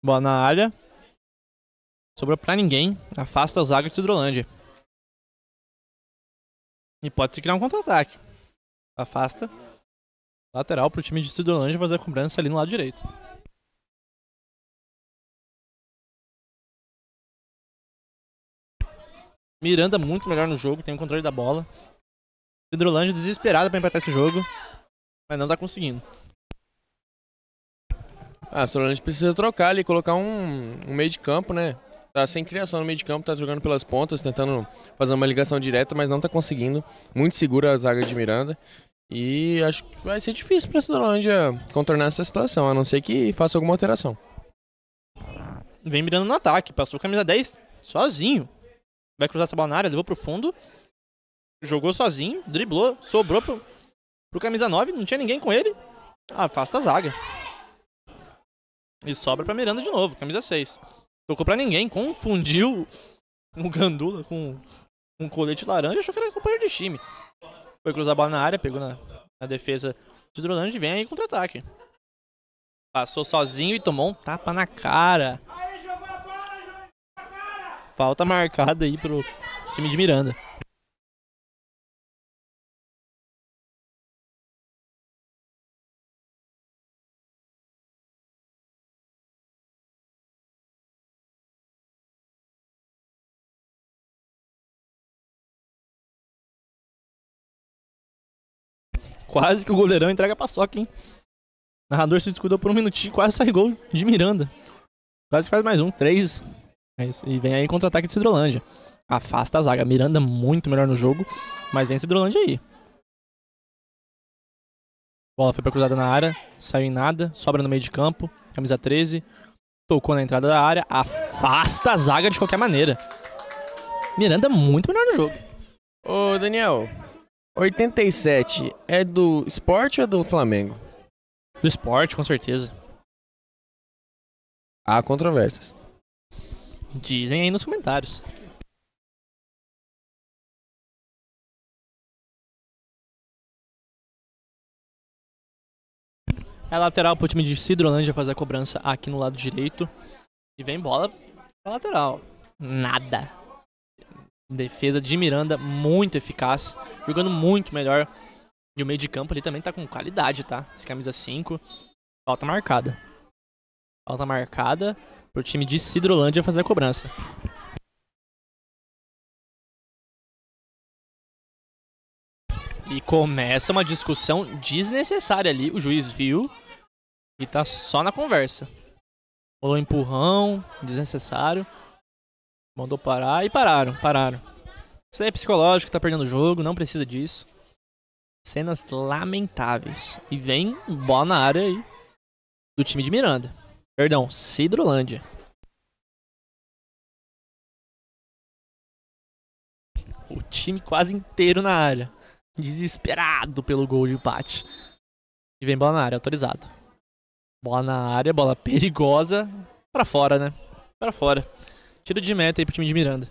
Bola na área. Sobrou pra ninguém. Afasta o zaga de Cidrolândia. E pode se criar um contra-ataque. Afasta. Lateral pro time de Cidrolândia fazer a cobrança ali no lado direito. Miranda muito melhor no jogo, tem o controle da bola. Hidrolândia desesperada pra empatar esse jogo. Mas não tá conseguindo. Ah, a Solange precisa trocar ali, colocar um, um, meio de campo, né? Tá sem criação no meio de campo, tá jogando pelas pontas, tentando fazer uma ligação direta, mas não tá conseguindo. Muito segura a zaga de Miranda. E acho que vai ser difícil pra Solange contornar essa situação, a não ser que faça alguma alteração. Vem Miranda no ataque, passou camisa 10 sozinho. Vai cruzar essa bola na área, levou pro fundo. Jogou sozinho, driblou, sobrou pro, pro camisa 9, não tinha ninguém com ele. Afasta a zaga. E sobra pra Miranda de novo, camisa 6. Tocou pra ninguém, confundiu o Gandula com um colete laranja, achou que era companheiro de time. Foi cruzar a bola na área, pegou na, na defesa de Drolândia e vem aí contra-ataque. Passou sozinho e tomou um tapa na cara. Falta marcada aí pro time de Miranda. Quase que o goleirão entrega a paçoca, hein? O narrador se descuidou por um minutinho, quase sai gol de Miranda. Quase que faz mais um, três. E vem aí contra-ataque de Cidrolândia. Afasta a zaga. Miranda muito melhor no jogo, mas vem Cidrolândia aí. Bola foi pra cruzada na área, saiu em nada, sobra no meio de campo, camisa 13. Tocou na entrada da área, afasta a zaga de qualquer maneira. Miranda muito melhor no jogo. Ô, Daniel, 87 é do esporte ou é do Flamengo? Do esporte, com certeza. Há controvérsias. Dizem aí nos comentários. É lateral pro time de Cidrolândia fazer a cobrança aqui no lado direito. E vem bola pra lateral. Nada. Defesa de Miranda muito eficaz, jogando muito melhor. E o meio de campo ali também tá com qualidade, tá? Esse camisa 5, falta marcada. Falta marcada pro time de Sidrolândia fazer a cobrança. E começa uma discussão desnecessária ali. O juiz viu e tá só na conversa. Rolou empurrão, desnecessário. Mandou parar e pararam, pararam. Isso aí é psicológico, tá perdendo o jogo, não precisa disso. Cenas lamentáveis. E vem bola na área aí do time de Miranda. Perdão, Cidrolândia. O time quase inteiro na área. Desesperado pelo gol de empate. E vem bola na área, autorizado. Bola na área, bola perigosa. Pra fora, né? Pra fora. Tiro de meta aí pro time de Miranda.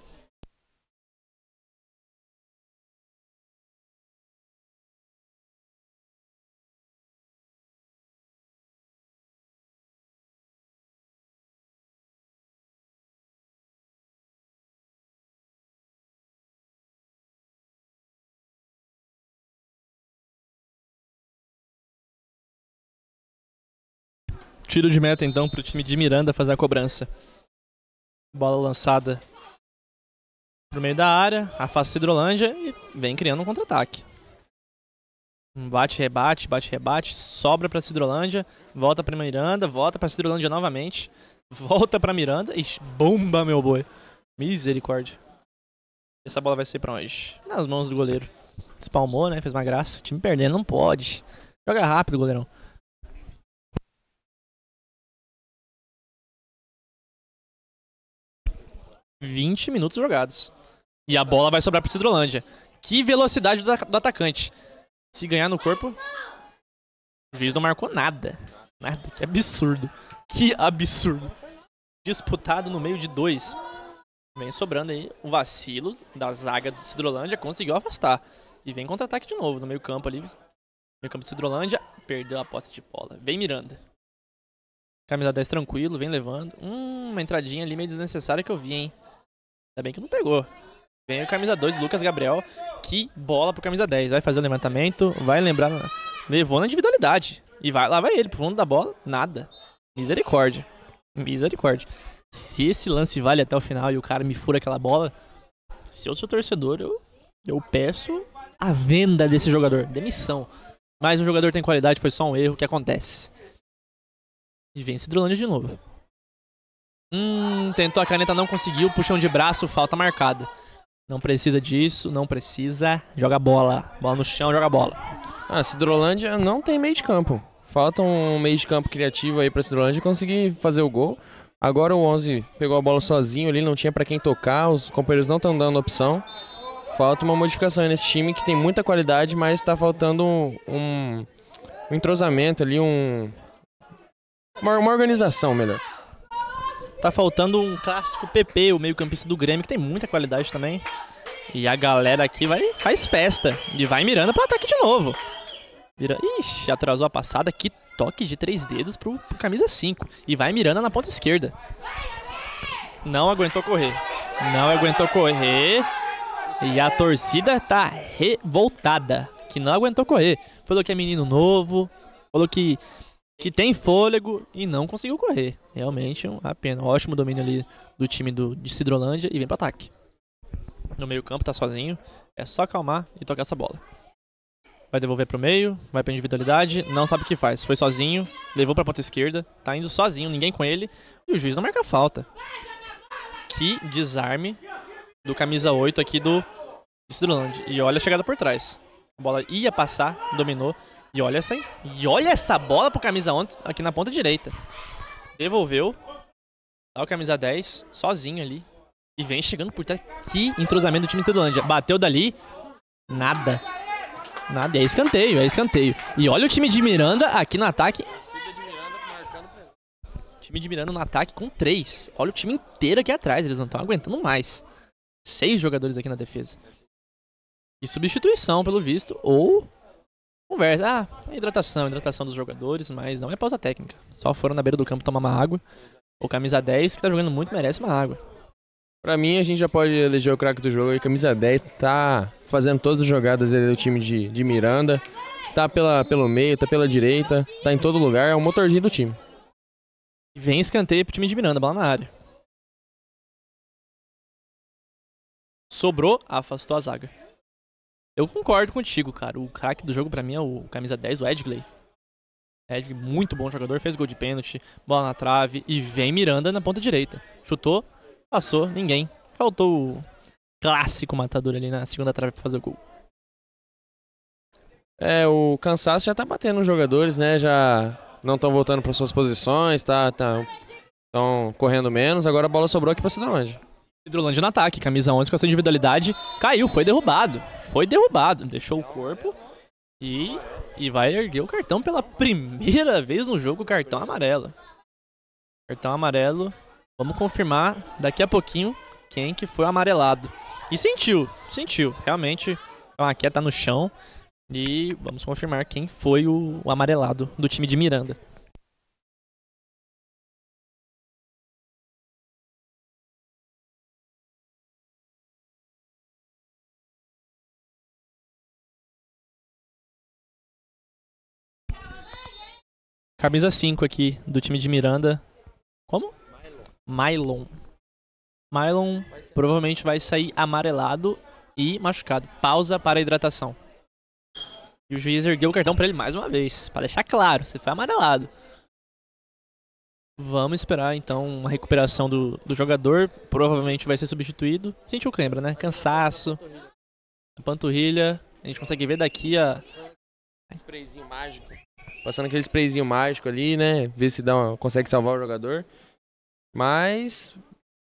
Tiro de meta então para o time de Miranda fazer a cobrança. Bola lançada pro meio da área, afasta Cidrolândia e vem criando um contra-ataque. Bate, rebate, bate, rebate, sobra pra Cidrolândia, volta pra Miranda, volta pra Cidrolândia novamente, volta pra Miranda e bomba, meu boi. Misericórdia. Essa bola vai ser pra onde? Nas mãos do goleiro. Spalmou, né? Fez uma graça. time perdendo, não pode. Joga rápido, goleirão. 20 minutos jogados. E a bola vai sobrar pro Cidrolândia. Que velocidade do, do atacante. Se ganhar no corpo, o juiz não marcou nada. Nada. Que absurdo. Que absurdo. Disputado no meio de dois. Vem sobrando aí o vacilo da zaga do Cidrolândia. Conseguiu afastar. E vem contra-ataque de novo no meio campo ali. Meio campo do Cidrolândia. Perdeu a posse de bola. Vem Miranda. Camisa 10 tranquilo, vem levando. Hum, uma entradinha ali meio desnecessária que eu vi, hein. Ainda bem que não pegou. Vem o camisa 2, Lucas Gabriel. Que bola pro camisa 10. Vai fazer o levantamento, vai lembrar. Levou na individualidade. E vai, lá vai ele pro fundo da bola. Nada. Misericórdia. Misericórdia. Se esse lance vale até o final e o cara me fura aquela bola, se eu sou torcedor, eu, eu peço a venda desse jogador. Demissão. Mas um jogador tem qualidade, foi só um erro que acontece. E vence Drolândia de novo. Hum, tentou a caneta, não conseguiu. Puxão de braço, falta marcada. Não precisa disso, não precisa. Joga bola. Bola no chão, joga bola. Ah, Cidrolândia não tem meio de campo. Falta um meio de campo criativo aí pra Cidrolândia conseguir fazer o gol. Agora o 11 pegou a bola sozinho ali, não tinha para quem tocar, os companheiros não estão dando opção. Falta uma modificação aí nesse time que tem muita qualidade, mas está faltando um, um, entrosamento ali, um, uma, uma organização melhor. Tá faltando um clássico PP, o meio-campista do Grêmio, que tem muita qualidade também. E a galera aqui vai faz festa. E vai mirando pro ataque de novo. Vira... Ixi, atrasou a passada. Que toque de três dedos pro, pro camisa 5. E vai mirando na ponta esquerda. Não aguentou correr. Não aguentou correr. E a torcida tá revoltada. Que não aguentou correr. Falou que é menino novo. Falou que que tem fôlego e não conseguiu correr. Realmente uma pena. ótimo domínio ali do time do, de Cidrolândia e vem para ataque. No meio campo tá sozinho. É só calmar e tocar essa bola. Vai devolver pro meio, vai pra individualidade, não sabe o que faz. Foi sozinho, levou pra ponta esquerda, tá indo sozinho, ninguém com ele. E o juiz não marca falta. Que desarme do camisa 8 aqui do, do Cidrolândia. E olha a chegada por trás. A bola ia passar, dominou. E olha essa, e olha essa bola pro camisa 11 aqui na ponta direita. Devolveu. Dá o camisa 10, sozinho ali. E vem chegando por trás. Que entrosamento do time de Lândia. Bateu dali. Nada. Nada. é escanteio, é escanteio. E olha o time de Miranda aqui no ataque. O time de Miranda no ataque com 3. Olha o time inteiro aqui atrás. Eles não estão aguentando mais. Seis jogadores aqui na defesa. E substituição, pelo visto. Ou conversa. Ah, é hidratação, hidratação dos jogadores, mas não é pausa técnica. Só foram na beira do campo tomar uma água. O camisa 10, que tá jogando muito, merece uma água. Pra mim, a gente já pode eleger o craque do jogo. E camisa 10 tá fazendo todas as jogadas do time de, de Miranda. Tá pela, pelo meio, tá pela direita, tá em todo lugar. É o motorzinho do time. E vem escanteio pro time de Miranda, bola na área. Sobrou, afastou a zaga. Eu concordo contigo, cara. O craque do jogo para mim é o camisa 10, o Edgley. Edgley, muito bom jogador, fez gol de pênalti, bola na trave e vem Miranda na ponta direita. Chutou, passou, ninguém. Faltou o clássico matador ali na segunda trave pra fazer o gol. É, o cansaço já tá batendo nos jogadores, né? Já não estão voltando para suas posições, tá, tá, estão correndo menos. Agora a bola sobrou aqui para Cidade. Hidrolândia no ataque, camisa 11 com essa individualidade. Caiu, foi derrubado. Foi derrubado. Deixou o corpo e, e vai erguer o cartão pela primeira vez no jogo, cartão amarelo. Cartão amarelo. Vamos confirmar daqui a pouquinho quem que foi amarelado. E sentiu, sentiu. Realmente, a Maquia tá no chão. E vamos confirmar quem foi o, o amarelado do time de Miranda. Camisa 5 aqui, do time de Miranda. Como? Mylon. Mylon provavelmente vai sair amarelado e machucado. Pausa para hidratação. E o juiz ergueu o cartão para ele mais uma vez. Para deixar claro, você foi amarelado. Vamos esperar então uma recuperação do, do jogador. Provavelmente vai ser substituído. Sentiu cãibra, né? Cansaço. A panturrilha. A gente consegue ver daqui a. Sprayzinho mágico passando aquele sprayzinho mágico ali, né? Ver se dá uma, consegue salvar o jogador. Mas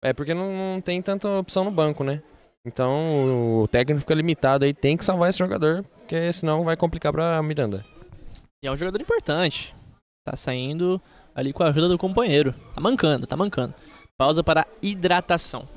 é porque não, não tem tanta opção no banco, né? Então o técnico fica limitado aí, tem que salvar esse jogador, porque senão vai complicar pra Miranda. E é um jogador importante. Tá saindo ali com a ajuda do companheiro. Tá mancando, tá mancando. Pausa para hidratação.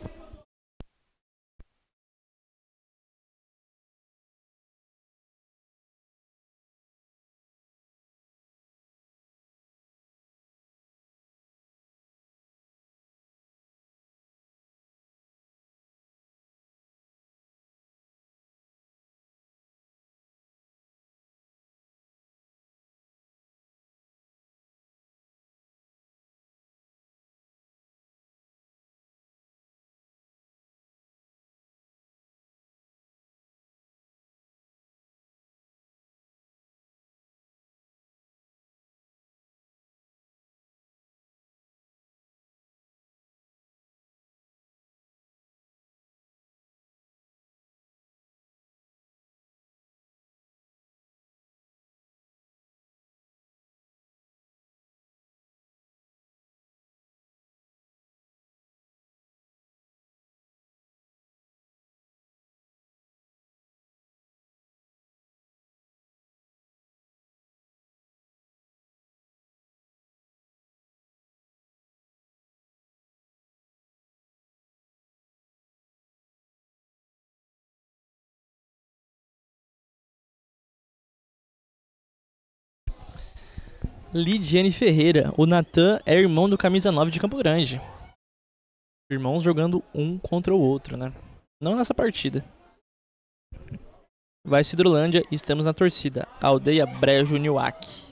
Lidiane Ferreira. O Natan é irmão do Camisa 9 de Campo Grande. Irmãos jogando um contra o outro, né? Não nessa partida. Vai Cidrolândia e estamos na torcida. aldeia Brejo Niuac.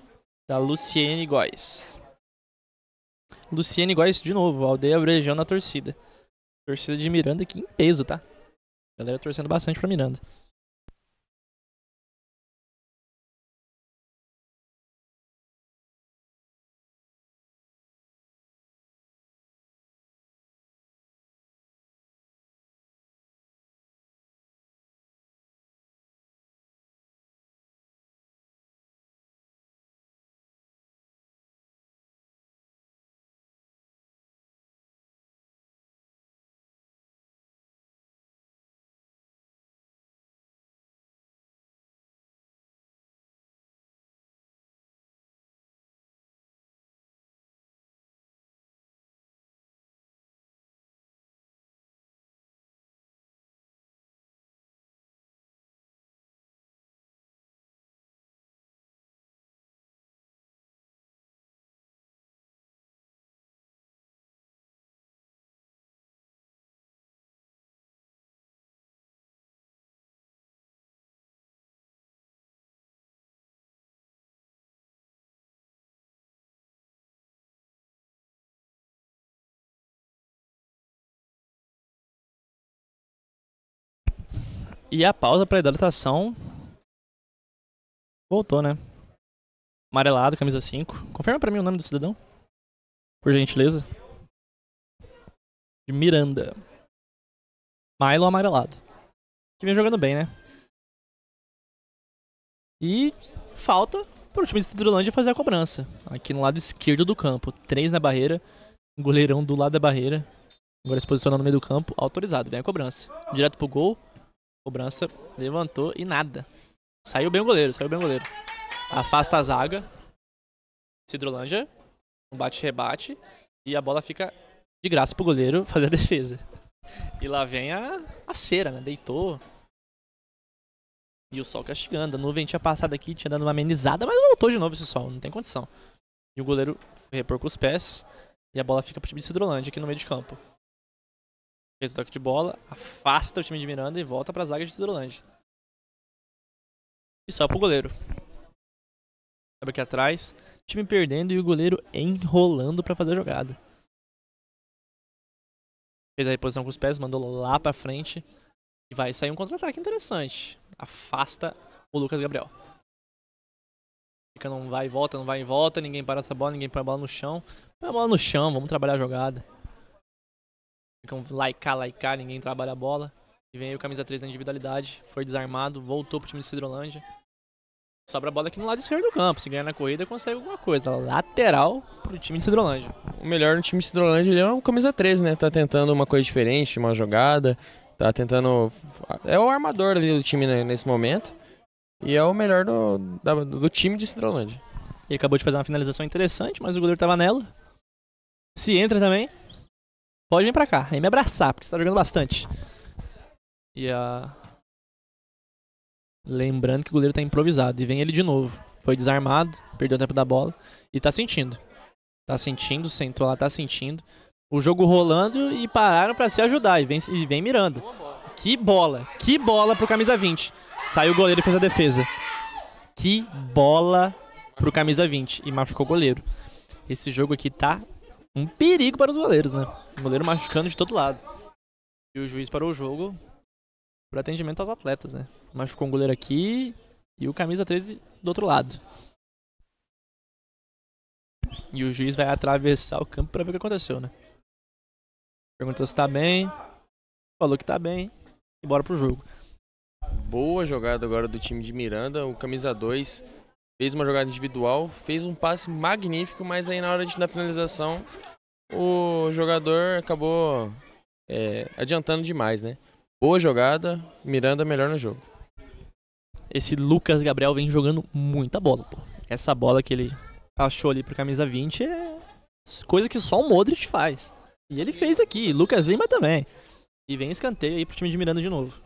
Da Luciene Góes. Luciene Góes de novo. aldeia Brejão na torcida. Torcida de Miranda aqui em peso, tá? A galera torcendo bastante pra Miranda. E a pausa para hidratação voltou, né? Amarelado, camisa 5. Confirma para mim o nome do cidadão. Por gentileza. De Miranda. Milo amarelado. Que vem jogando bem, né? E falta para o time de Hidrolândia fazer a cobrança. Aqui no lado esquerdo do campo. Três na barreira. Um goleirão do lado da barreira. Agora se posicionando no meio do campo. Autorizado. Vem a cobrança. Direto pro gol. Cobrança, levantou e nada. Saiu bem o goleiro, saiu bem o goleiro. Afasta a zaga. Cidrolândia. Um bate-rebate. E a bola fica de graça pro goleiro fazer a defesa. E lá vem a, a cera, né? Deitou. E o sol castigando. A nuvem tinha passado aqui, tinha dado uma amenizada, mas voltou de novo esse sol. Não tem condição. E o goleiro repor com os pés. E a bola fica pro time de Cidrolândia aqui no meio de campo. Fez o toque de bola, afasta o time de Miranda e volta para zaga de Hidrolândia. E só pro goleiro. Sabe aqui atrás. Time perdendo e o goleiro enrolando para fazer a jogada. Fez a reposição com os pés, mandou lá pra frente. E vai sair um contra-ataque interessante. Afasta o Lucas Gabriel. Fica, não vai e volta, não vai e volta. Ninguém para essa bola, ninguém põe a bola no chão. Põe a bola no chão, vamos trabalhar a jogada ficam laicar, laicar, ninguém trabalha a bola. E vem aí o camisa 3 na individualidade, foi desarmado, voltou pro time de Cidrolândia. Sobra a bola aqui no lado esquerdo do campo. Se ganhar na corrida, consegue alguma coisa. Lateral pro time de Cidrolândia. O melhor no time de Cidrolândia ele é o camisa 3, né? Tá tentando uma coisa diferente, uma jogada. Tá tentando. É o armador ali do time né, nesse momento. E é o melhor do, do, do time de Cidrolândia. E acabou de fazer uma finalização interessante, mas o goleiro tava nela. Se entra também. Pode vir pra cá. Aí me abraçar, porque você tá jogando bastante. E a. Lembrando que o goleiro tá improvisado. E vem ele de novo. Foi desarmado, perdeu o tempo da bola. E tá sentindo. Tá sentindo, sentou lá, tá sentindo. O jogo rolando e pararam para se ajudar. E vem, e vem Que bola! Que bola pro camisa 20. Saiu o goleiro e fez a defesa. Que bola pro camisa 20. E machucou o goleiro. Esse jogo aqui tá um perigo para os goleiros, né? O goleiro machucando de todo lado. E o juiz parou o jogo por atendimento aos atletas, né? Machucou o goleiro aqui e o camisa 13 do outro lado. E o juiz vai atravessar o campo para ver o que aconteceu, né? Perguntou se tá bem. Falou que tá bem. E bora pro jogo. Boa jogada agora do time de Miranda. O camisa 2 fez uma jogada individual, fez um passe magnífico, mas aí na hora de, da finalização o jogador acabou é, adiantando demais, né? Boa jogada, Miranda melhor no jogo. Esse Lucas Gabriel vem jogando muita bola, pô. Essa bola que ele achou ali pro camisa 20 é coisa que só o Modric faz. E ele fez aqui, Lucas Lima também. E vem escanteio aí pro time de Miranda de novo.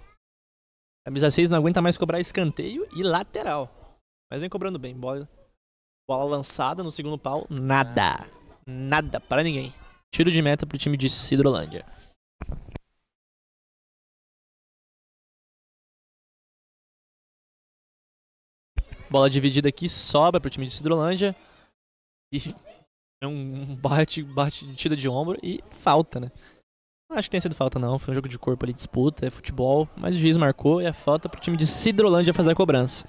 Camisa 6 não aguenta mais cobrar escanteio e lateral. Mas vem cobrando bem. Bola, bola lançada no segundo pau, nada. Nada para ninguém. Tiro de meta pro time de Cidrolândia. Bola dividida aqui, sobra pro time de Cidrolândia. E é um bate, bate tira de ombro e falta, né? Não acho que tenha sido falta, não. Foi um jogo de corpo ali, disputa, é futebol. Mas o juiz marcou e a falta pro time de Cidrolândia fazer a cobrança.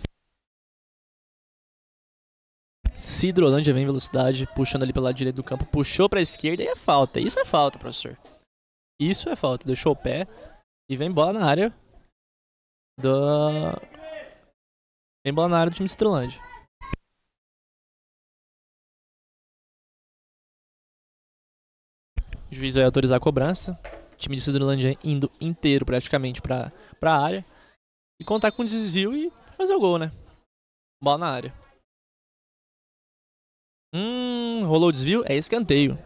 Cidrolândia vem em velocidade, puxando ali pelo lado direito do campo, puxou para a esquerda e é falta. Isso é falta, professor. Isso é falta. Deixou o pé e vem bola na área do Vem bola na área do time Cidrolândia. O juiz vai autorizar a cobrança. O time de Cidrolândia indo inteiro praticamente para a área. E contar com o desvio e fazer o gol, né? Bola na área. Hum, rolou o desvio? É escanteio.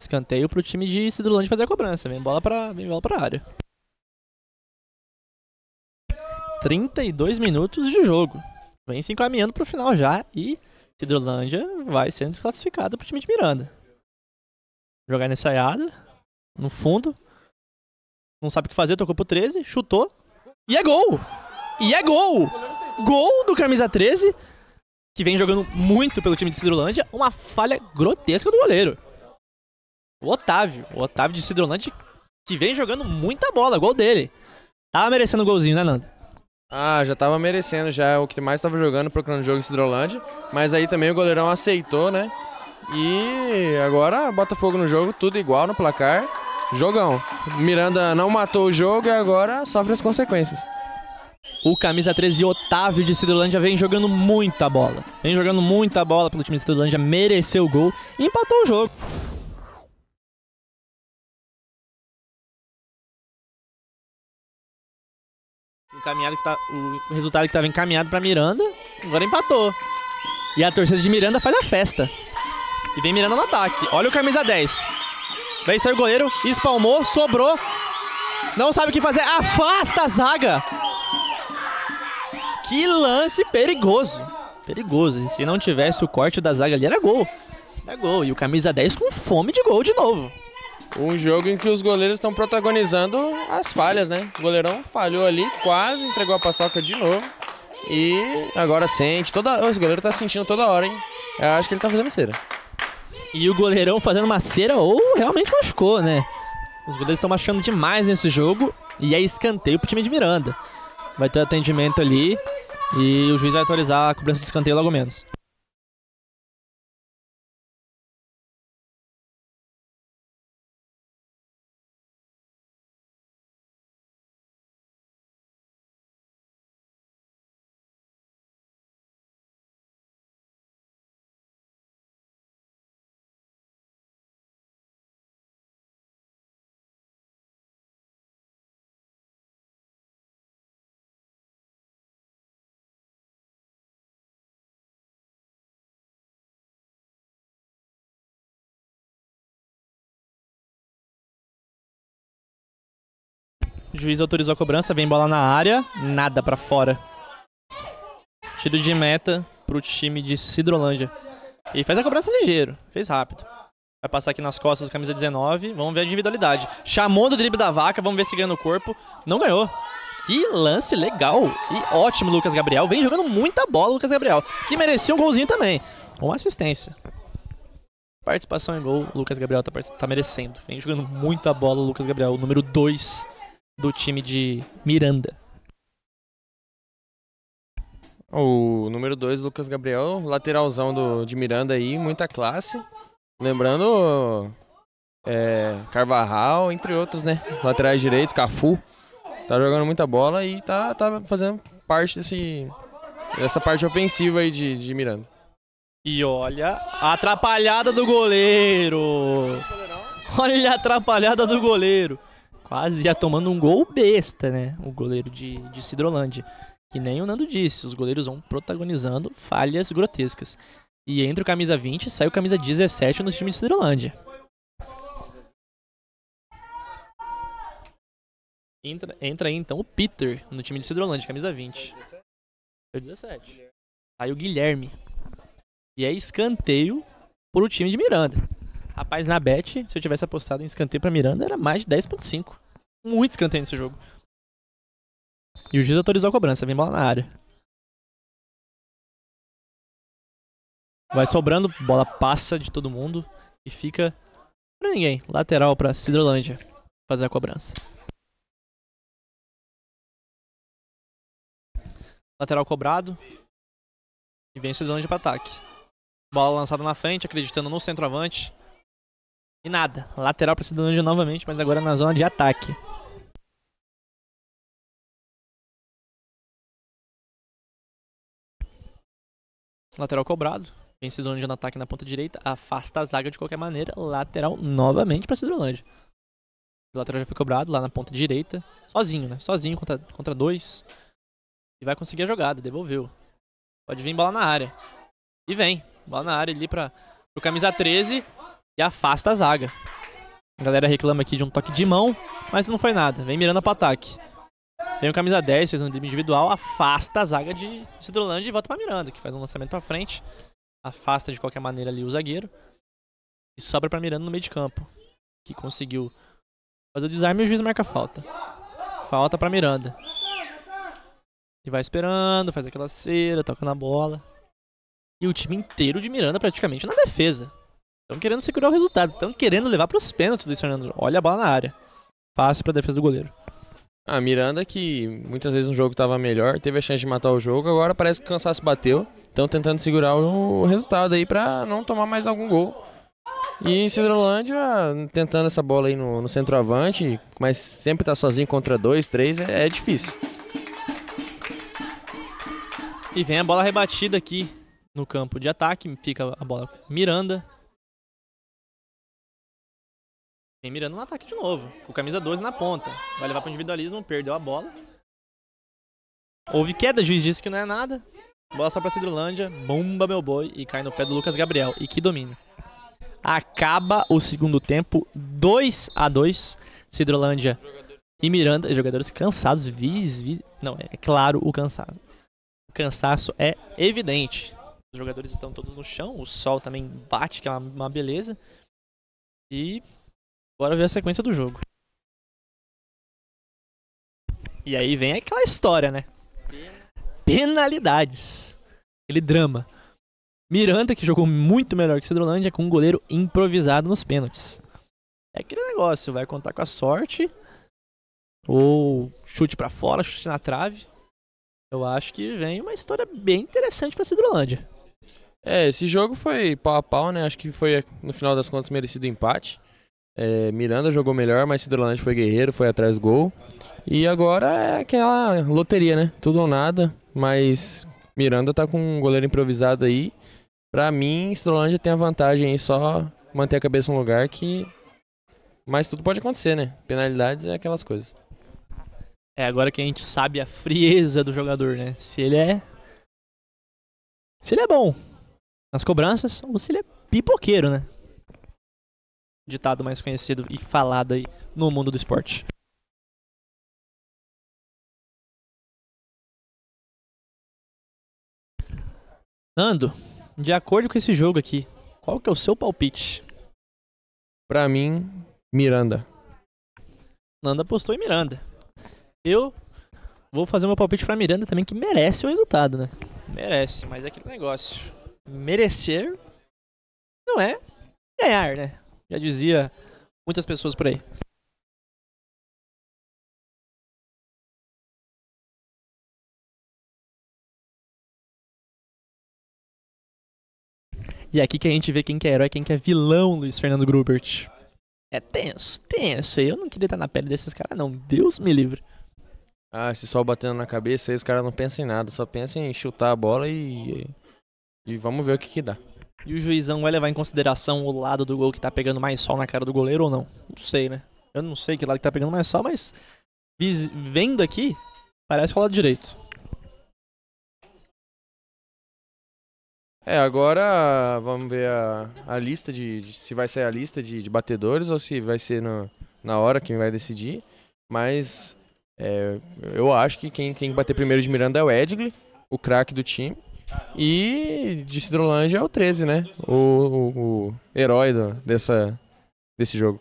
Escanteio pro time de Cidrolândia fazer a cobrança. Vem bola pra, vem bola pra área. 32 minutos de jogo. Vem se encaminhando pro final já e Cidrolândia vai sendo desclassificada pro time de Miranda. Jogar ensaiada, no fundo. Não sabe o que fazer, tocou pro 13, chutou. E é gol! E é gol! Gol do camisa 13 que vem jogando muito pelo time de Cidrolândia, uma falha grotesca do goleiro. O Otávio, o Otávio de Cidrolândia, que vem jogando muita bola, gol dele. Tava merecendo o golzinho, né, Nando? Ah, já tava merecendo, já é o que mais tava jogando, procurando jogo em Cidrolândia. Mas aí também o goleirão aceitou, né? E agora Botafogo no jogo, tudo igual no placar. Jogão. Miranda não matou o jogo e agora sofre as consequências. O camisa 13, Otávio de Cidrolândia, vem jogando muita bola. Vem jogando muita bola pelo time de Cidrolândia, mereceu o gol e empatou o jogo. Encaminhado que tá, o resultado que estava encaminhado para Miranda, agora empatou. E a torcida de Miranda faz a festa. E vem Miranda no ataque. Olha o camisa 10. Vem sair o goleiro, espalmou, sobrou. Não sabe o que fazer. Afasta a zaga. Que lance perigoso. Perigoso. E se não tivesse o corte da zaga ali, era gol. Era gol. E o camisa 10 com fome de gol de novo. Um jogo em que os goleiros estão protagonizando as falhas, né? O goleirão falhou ali, quase entregou a paçoca de novo. E agora sente. Toda... Os goleiros tá sentindo toda hora, hein? Eu acho que ele tá fazendo cera. E o goleirão fazendo uma cera ou realmente machucou, né? Os goleiros estão machucando demais nesse jogo. E é escanteio pro time de Miranda vai ter atendimento ali e o juiz vai atualizar a cobrança de escanteio logo menos. O juiz autorizou a cobrança, vem bola na área, nada para fora. Tiro de meta pro time de Cidrolândia. E faz a cobrança ligeiro, fez rápido. Vai passar aqui nas costas do camisa 19. Vamos ver a individualidade. Chamou do drible da vaca, vamos ver se ganha no corpo. Não ganhou. Que lance legal. E ótimo, Lucas Gabriel. Vem jogando muita bola, Lucas Gabriel. Que merecia um golzinho também. Uma assistência. Participação em gol, Lucas Gabriel tá, tá merecendo. Vem jogando muita bola, Lucas Gabriel. Número 2 do time de Miranda. O número 2, Lucas Gabriel, lateralzão do, de Miranda aí, muita classe. Lembrando é, Carvajal, entre outros, né? Laterais direitos, Cafu. Tá jogando muita bola e tá, tá fazendo parte desse, dessa parte ofensiva aí de, de Miranda. E olha a atrapalhada do goleiro. Olha a atrapalhada do goleiro quase ia tomando um gol besta, né? O goleiro de, de Cidrolândia. Que nem o Nando disse, os goleiros vão protagonizando falhas grotescas. E entra o camisa 20 sai o camisa 17 no time de Cidrolândia. Entra, entra aí então o Peter no time de Cidrolândia, camisa 20. Foi 17. Aí o Guilherme. E é escanteio pro time de Miranda. Rapaz, na bet, se eu tivesse apostado em escanteio pra Miranda, era mais de 10.5. Muito escanteio nesse jogo. E o juiz autorizou a cobrança, vem bola na área. Vai sobrando, bola passa de todo mundo e fica pra ninguém. Lateral pra Cidrolândia fazer a cobrança. Lateral cobrado. E vem Cidrolândia pra ataque. Bola lançada na frente, acreditando no centroavante. E nada. Lateral para Cidolândia novamente, mas agora na zona de ataque. Lateral cobrado. Vem Cidolândia no ataque na ponta direita. Afasta a zaga de qualquer maneira. Lateral novamente para Cidolândia. O lateral já foi cobrado lá na ponta direita. Sozinho, né? Sozinho contra, contra dois. E vai conseguir a jogada. Devolveu. Pode vir bola na área. E vem. Bola na área ali para o camisa 13 e afasta a zaga. A galera reclama aqui de um toque de mão, mas não foi nada. Vem Miranda pro ataque. Vem o camisa 10, fez um drible individual, afasta a zaga de Cidrolândia e volta pra Miranda, que faz um lançamento pra frente. Afasta de qualquer maneira ali o zagueiro. E sobra pra Miranda no meio de campo. Que conseguiu fazer o desarme e o juiz marca a falta. Falta pra Miranda. E vai esperando, faz aquela cera, toca na bola. E o time inteiro de Miranda praticamente na defesa. Estão querendo segurar o resultado. Estão querendo levar para os pênaltis do Fernando. Olha a bola na área. Passe para defesa do goleiro. A ah, Miranda, que muitas vezes no jogo estava melhor, teve a chance de matar o jogo, agora parece que o cansaço bateu. Estão tentando segurar o resultado aí para não tomar mais algum gol. E em Cidrolândia, tentando essa bola aí no, no centroavante, mas sempre tá sozinho contra dois, três, é, é difícil. E vem a bola rebatida aqui no campo de ataque, fica a bola Miranda, Vem mirando um ataque de novo. Com camisa 12 na ponta. Vai levar para individualismo, perdeu a bola. Houve queda, juiz disse que não é nada. Bola só pra Cidrolândia, bomba meu boi e cai no pé do Lucas Gabriel. E que domina. Acaba o segundo tempo, 2 a 2 Cidrolândia e Miranda, jogadores cansados, vis, vis, não, é, é claro o cansaço. O cansaço é evidente. Os jogadores estão todos no chão, o sol também bate, que é uma, uma beleza. E Bora ver a sequência do jogo. E aí vem aquela história, né? Penalidades. Aquele drama. Miranda, que jogou muito melhor que Cidrolândia, com um goleiro improvisado nos pênaltis. É aquele negócio, vai contar com a sorte ou chute para fora, chute na trave. Eu acho que vem uma história bem interessante para Cidrolândia. É, esse jogo foi pau a pau, né? Acho que foi no final das contas merecido o empate. É, Miranda jogou melhor, mas Cidrolândia foi guerreiro, foi atrás do gol. E agora é aquela loteria, né? Tudo ou nada, mas Miranda tá com um goleiro improvisado aí. Pra mim, Cidrolândia tem a vantagem aí, só manter a cabeça no lugar que... Mas tudo pode acontecer, né? Penalidades é aquelas coisas. É agora que a gente sabe a frieza do jogador, né? Se ele é... Se ele é bom nas cobranças ou se ele é pipoqueiro, né? ditado mais conhecido e falado aí no mundo do esporte. Nando, de acordo com esse jogo aqui, qual que é o seu palpite? Pra mim, Miranda. Nando apostou em Miranda. Eu vou fazer meu palpite pra Miranda também, que merece o resultado, né? Merece, mas é aquele negócio. Merecer não é ganhar, né? Já dizia muitas pessoas por aí. E é aqui que a gente vê quem que é herói, quem que é vilão, Luiz Fernando Grubert. É tenso, tenso. Eu não queria estar na pele desses caras, não. Deus me livre. Ah, esse sol batendo na cabeça aí, os caras não pensam em nada, só pensam em chutar a bola e. E vamos ver o que, que dá. E o juizão vai levar em consideração o lado do gol que tá pegando mais sol na cara do goleiro ou não? Não sei, né? Eu não sei que lado que tá pegando mais sol, mas vendo aqui, parece que é o lado direito. É, agora vamos ver a, a lista de, de, se vai sair a lista de, de batedores ou se vai ser na, na hora quem vai decidir. Mas é, eu acho que quem tem que bater primeiro de Miranda é o Edgley, o craque do time. E de Cidrolândia é o 13, né? O, o, o herói do, dessa, desse jogo.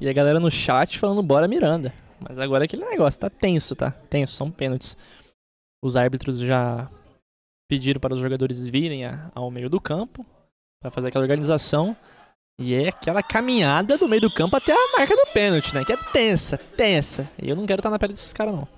E a galera no chat falando bora Miranda. Mas agora é aquele negócio tá tenso, tá? Tenso, são pênaltis. Os árbitros já pediram para os jogadores virem a, ao meio do campo para fazer aquela organização. E é aquela caminhada do meio do campo até a marca do pênalti, né? Que é tensa, tensa. E eu não quero estar tá na pele desses caras, não.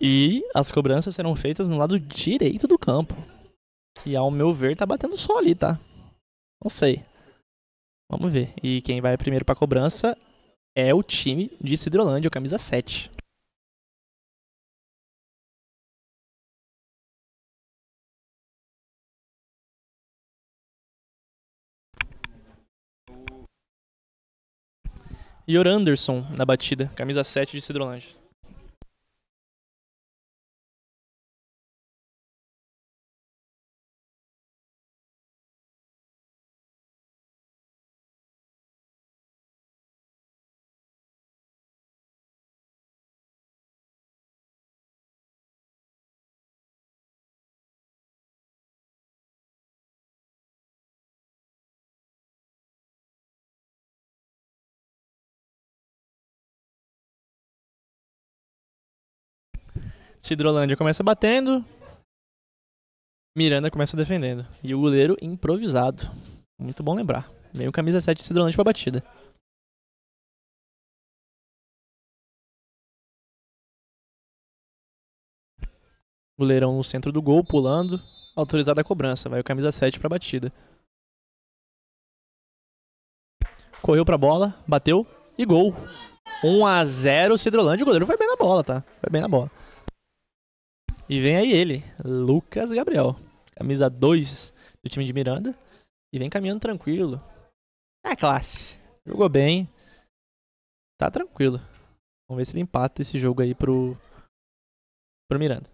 E as cobranças serão feitas no lado direito do campo. Que ao meu ver tá batendo só ali, tá? Não sei. Vamos ver. E quem vai primeiro pra cobrança é o time de Cidrolândia, camisa 7. Yor Anderson na batida, camisa 7 de Cidrolândia. Cidrolândia começa batendo. Miranda começa defendendo. E o goleiro improvisado. Muito bom lembrar. Meio camisa 7 Cidrolândia pra batida. Goleirão no centro do gol, pulando. Autorizada a cobrança. Vai o camisa 7 pra batida. Correu pra bola, bateu e gol. 1 a 0 Cidrolândia. O goleiro foi bem na bola, tá? Foi bem na bola. E vem aí ele, Lucas Gabriel. Camisa 2 do time de Miranda. E vem caminhando tranquilo. É classe. Jogou bem. Tá tranquilo. Vamos ver se ele empata esse jogo aí pro, pro Miranda.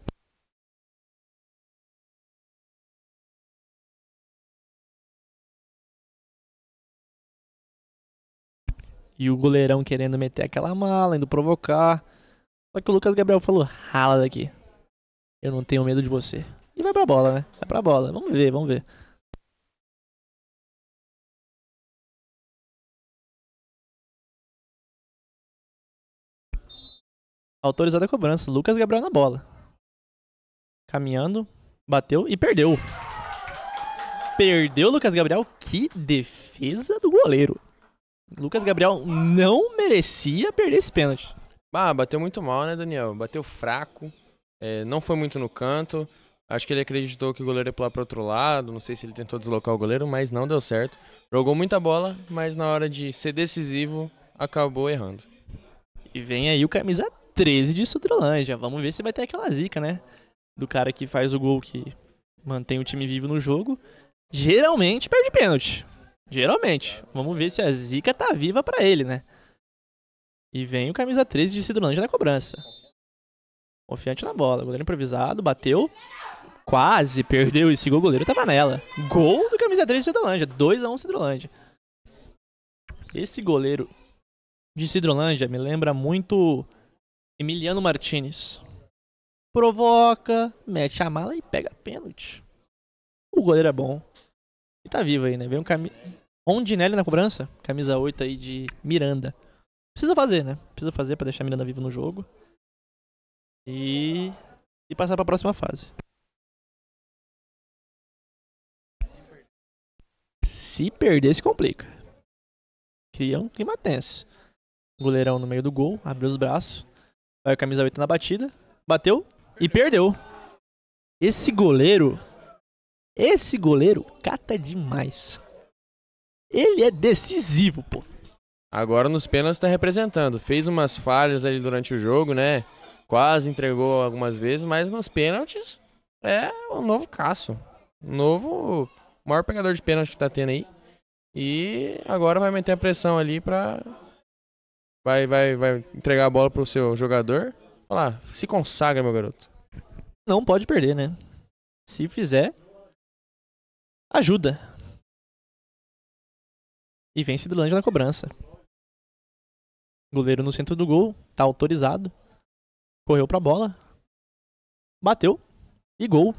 E o goleirão querendo meter aquela mala, indo provocar. Só que o Lucas Gabriel falou: rala daqui. Eu não tenho medo de você. E vai pra bola, né? Vai pra bola. Vamos ver, vamos ver. Autorizada a cobrança. Lucas Gabriel na bola. Caminhando. Bateu e perdeu. Perdeu Lucas Gabriel. Que defesa do goleiro. Lucas Gabriel não merecia perder esse pênalti. Ah, bateu muito mal, né, Daniel? Bateu fraco. É, não foi muito no canto. Acho que ele acreditou que o goleiro ia pular para outro lado. Não sei se ele tentou deslocar o goleiro, mas não deu certo. Jogou muita bola, mas na hora de ser decisivo, acabou errando. E vem aí o camisa 13 de Sudrolândia. Vamos ver se vai ter aquela zica, né? Do cara que faz o gol que mantém o time vivo no jogo. Geralmente perde pênalti. Geralmente. Vamos ver se a zica tá viva para ele, né? E vem o camisa 13 de Sidrolândia na cobrança. Confiante na bola. Goleiro improvisado, bateu. Quase perdeu esse gol. O goleiro tava nela. Gol do camisa 3 do Cidrolândia. 2x1 Cidrolândia. Esse goleiro de Cidrolândia me lembra muito Emiliano Martinez. Provoca, mete a mala e pega pênalti. O goleiro é bom. E tá vivo aí, né? Vem um camisa. Rondinelli na cobrança. Camisa 8 aí de Miranda. Precisa fazer, né? Precisa fazer para deixar Miranda vivo no jogo. E, e passar para a próxima fase. Se perder, se complica. Cria um clima tenso. Goleirão no meio do gol, abriu os braços. Vai o camisa 8 na batida. Bateu e perdeu. Esse goleiro. Esse goleiro cata demais. Ele é decisivo, pô. Agora nos pênaltis tá representando. Fez umas falhas ali durante o jogo, né? Quase entregou algumas vezes, mas nos pênaltis é o novo Cássio. Novo maior pegador de pênalti que tá tendo aí. E agora vai meter a pressão ali pra. Vai, vai, vai entregar a bola pro seu jogador. Olha lá, se consagra, meu garoto. Não pode perder, né? Se fizer, ajuda. E vence do lance na cobrança. goleiro no centro do gol, tá autorizado correu pra bola, bateu e gol.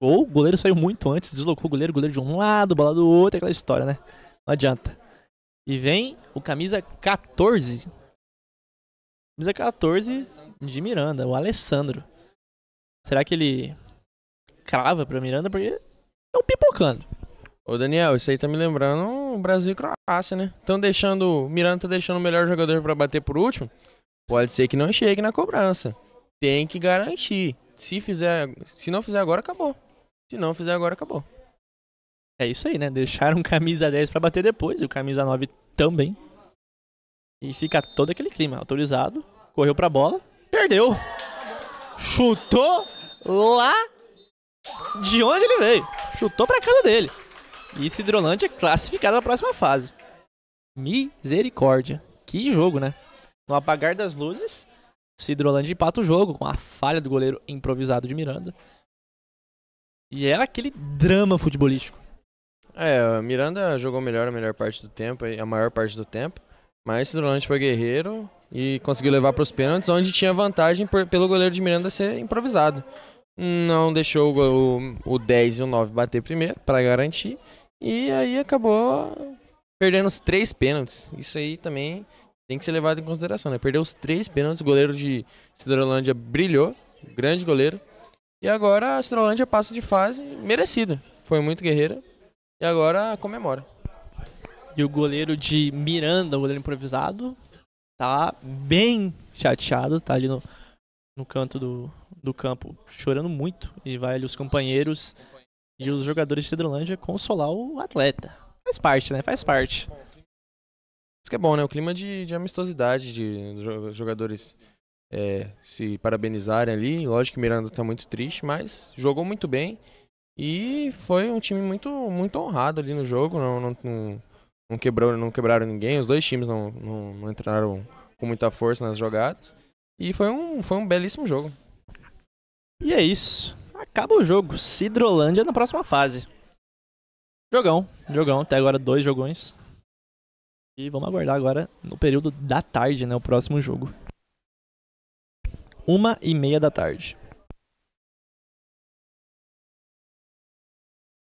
Gol, o goleiro saiu muito antes, deslocou o goleiro, goleiro de um lado, bola do outro, aquela história, né? Não adianta. E vem o camisa 14. Camisa 14 de Miranda, o Alessandro. Será que ele crava pra Miranda? Porque um pipocando. Ô Daniel, isso aí tá me lembrando o Brasil e Croácia, né? Estão deixando. Miranda tá deixando o melhor jogador para bater por último. Pode ser que não chegue na cobrança. Tem que garantir. Se fizer, se não fizer agora, acabou. Se não fizer agora, acabou. É isso aí, né? Deixaram camisa 10 para bater depois e o camisa 9 também. E fica todo aquele clima. Autorizado, correu pra bola, perdeu. Chutou lá de onde ele veio. Chutou pra casa dele. E esse hidrolante é classificado na próxima fase. Misericórdia. Que jogo, né? No apagar das luzes, Cidrolândia empata o jogo com a falha do goleiro improvisado de Miranda. E era é aquele drama futebolístico. É, Miranda jogou melhor a melhor parte do tempo, a maior parte do tempo. Mas Cidrolândia foi guerreiro e conseguiu levar para os pênaltis, onde tinha vantagem por, pelo goleiro de Miranda ser improvisado. Não deixou o, o, o 10 e o 9 bater primeiro para garantir. E aí acabou perdendo os três pênaltis. Isso aí também tem que ser levado em consideração, né? Perdeu os três pênaltis, o goleiro de Cidrolândia brilhou, grande goleiro. E agora a Cidrolândia passa de fase, merecida. Foi muito guerreira. E agora comemora. E o goleiro de Miranda, o goleiro improvisado, tá bem chateado, tá ali no, no canto do, do campo, chorando muito. E vai ali os companheiros e os jogadores de Cidrolândia consolar o atleta. Faz parte, né? Faz parte. Isso que é bom, né? O clima de, de amistosidade, de jogadores é, se parabenizarem ali. Lógico que Miranda tá muito triste, mas jogou muito bem. E foi um time muito, muito honrado ali no jogo. Não, não, não, não quebrou, não quebraram ninguém. Os dois times não, não, não entraram com muita força nas jogadas. E foi um, foi um belíssimo jogo. E é isso. Acaba o jogo. Cidrolândia na próxima fase. Jogão, jogão. Até agora dois jogões. E vamos aguardar agora, no período da tarde, né? O próximo jogo. Uma e meia da tarde.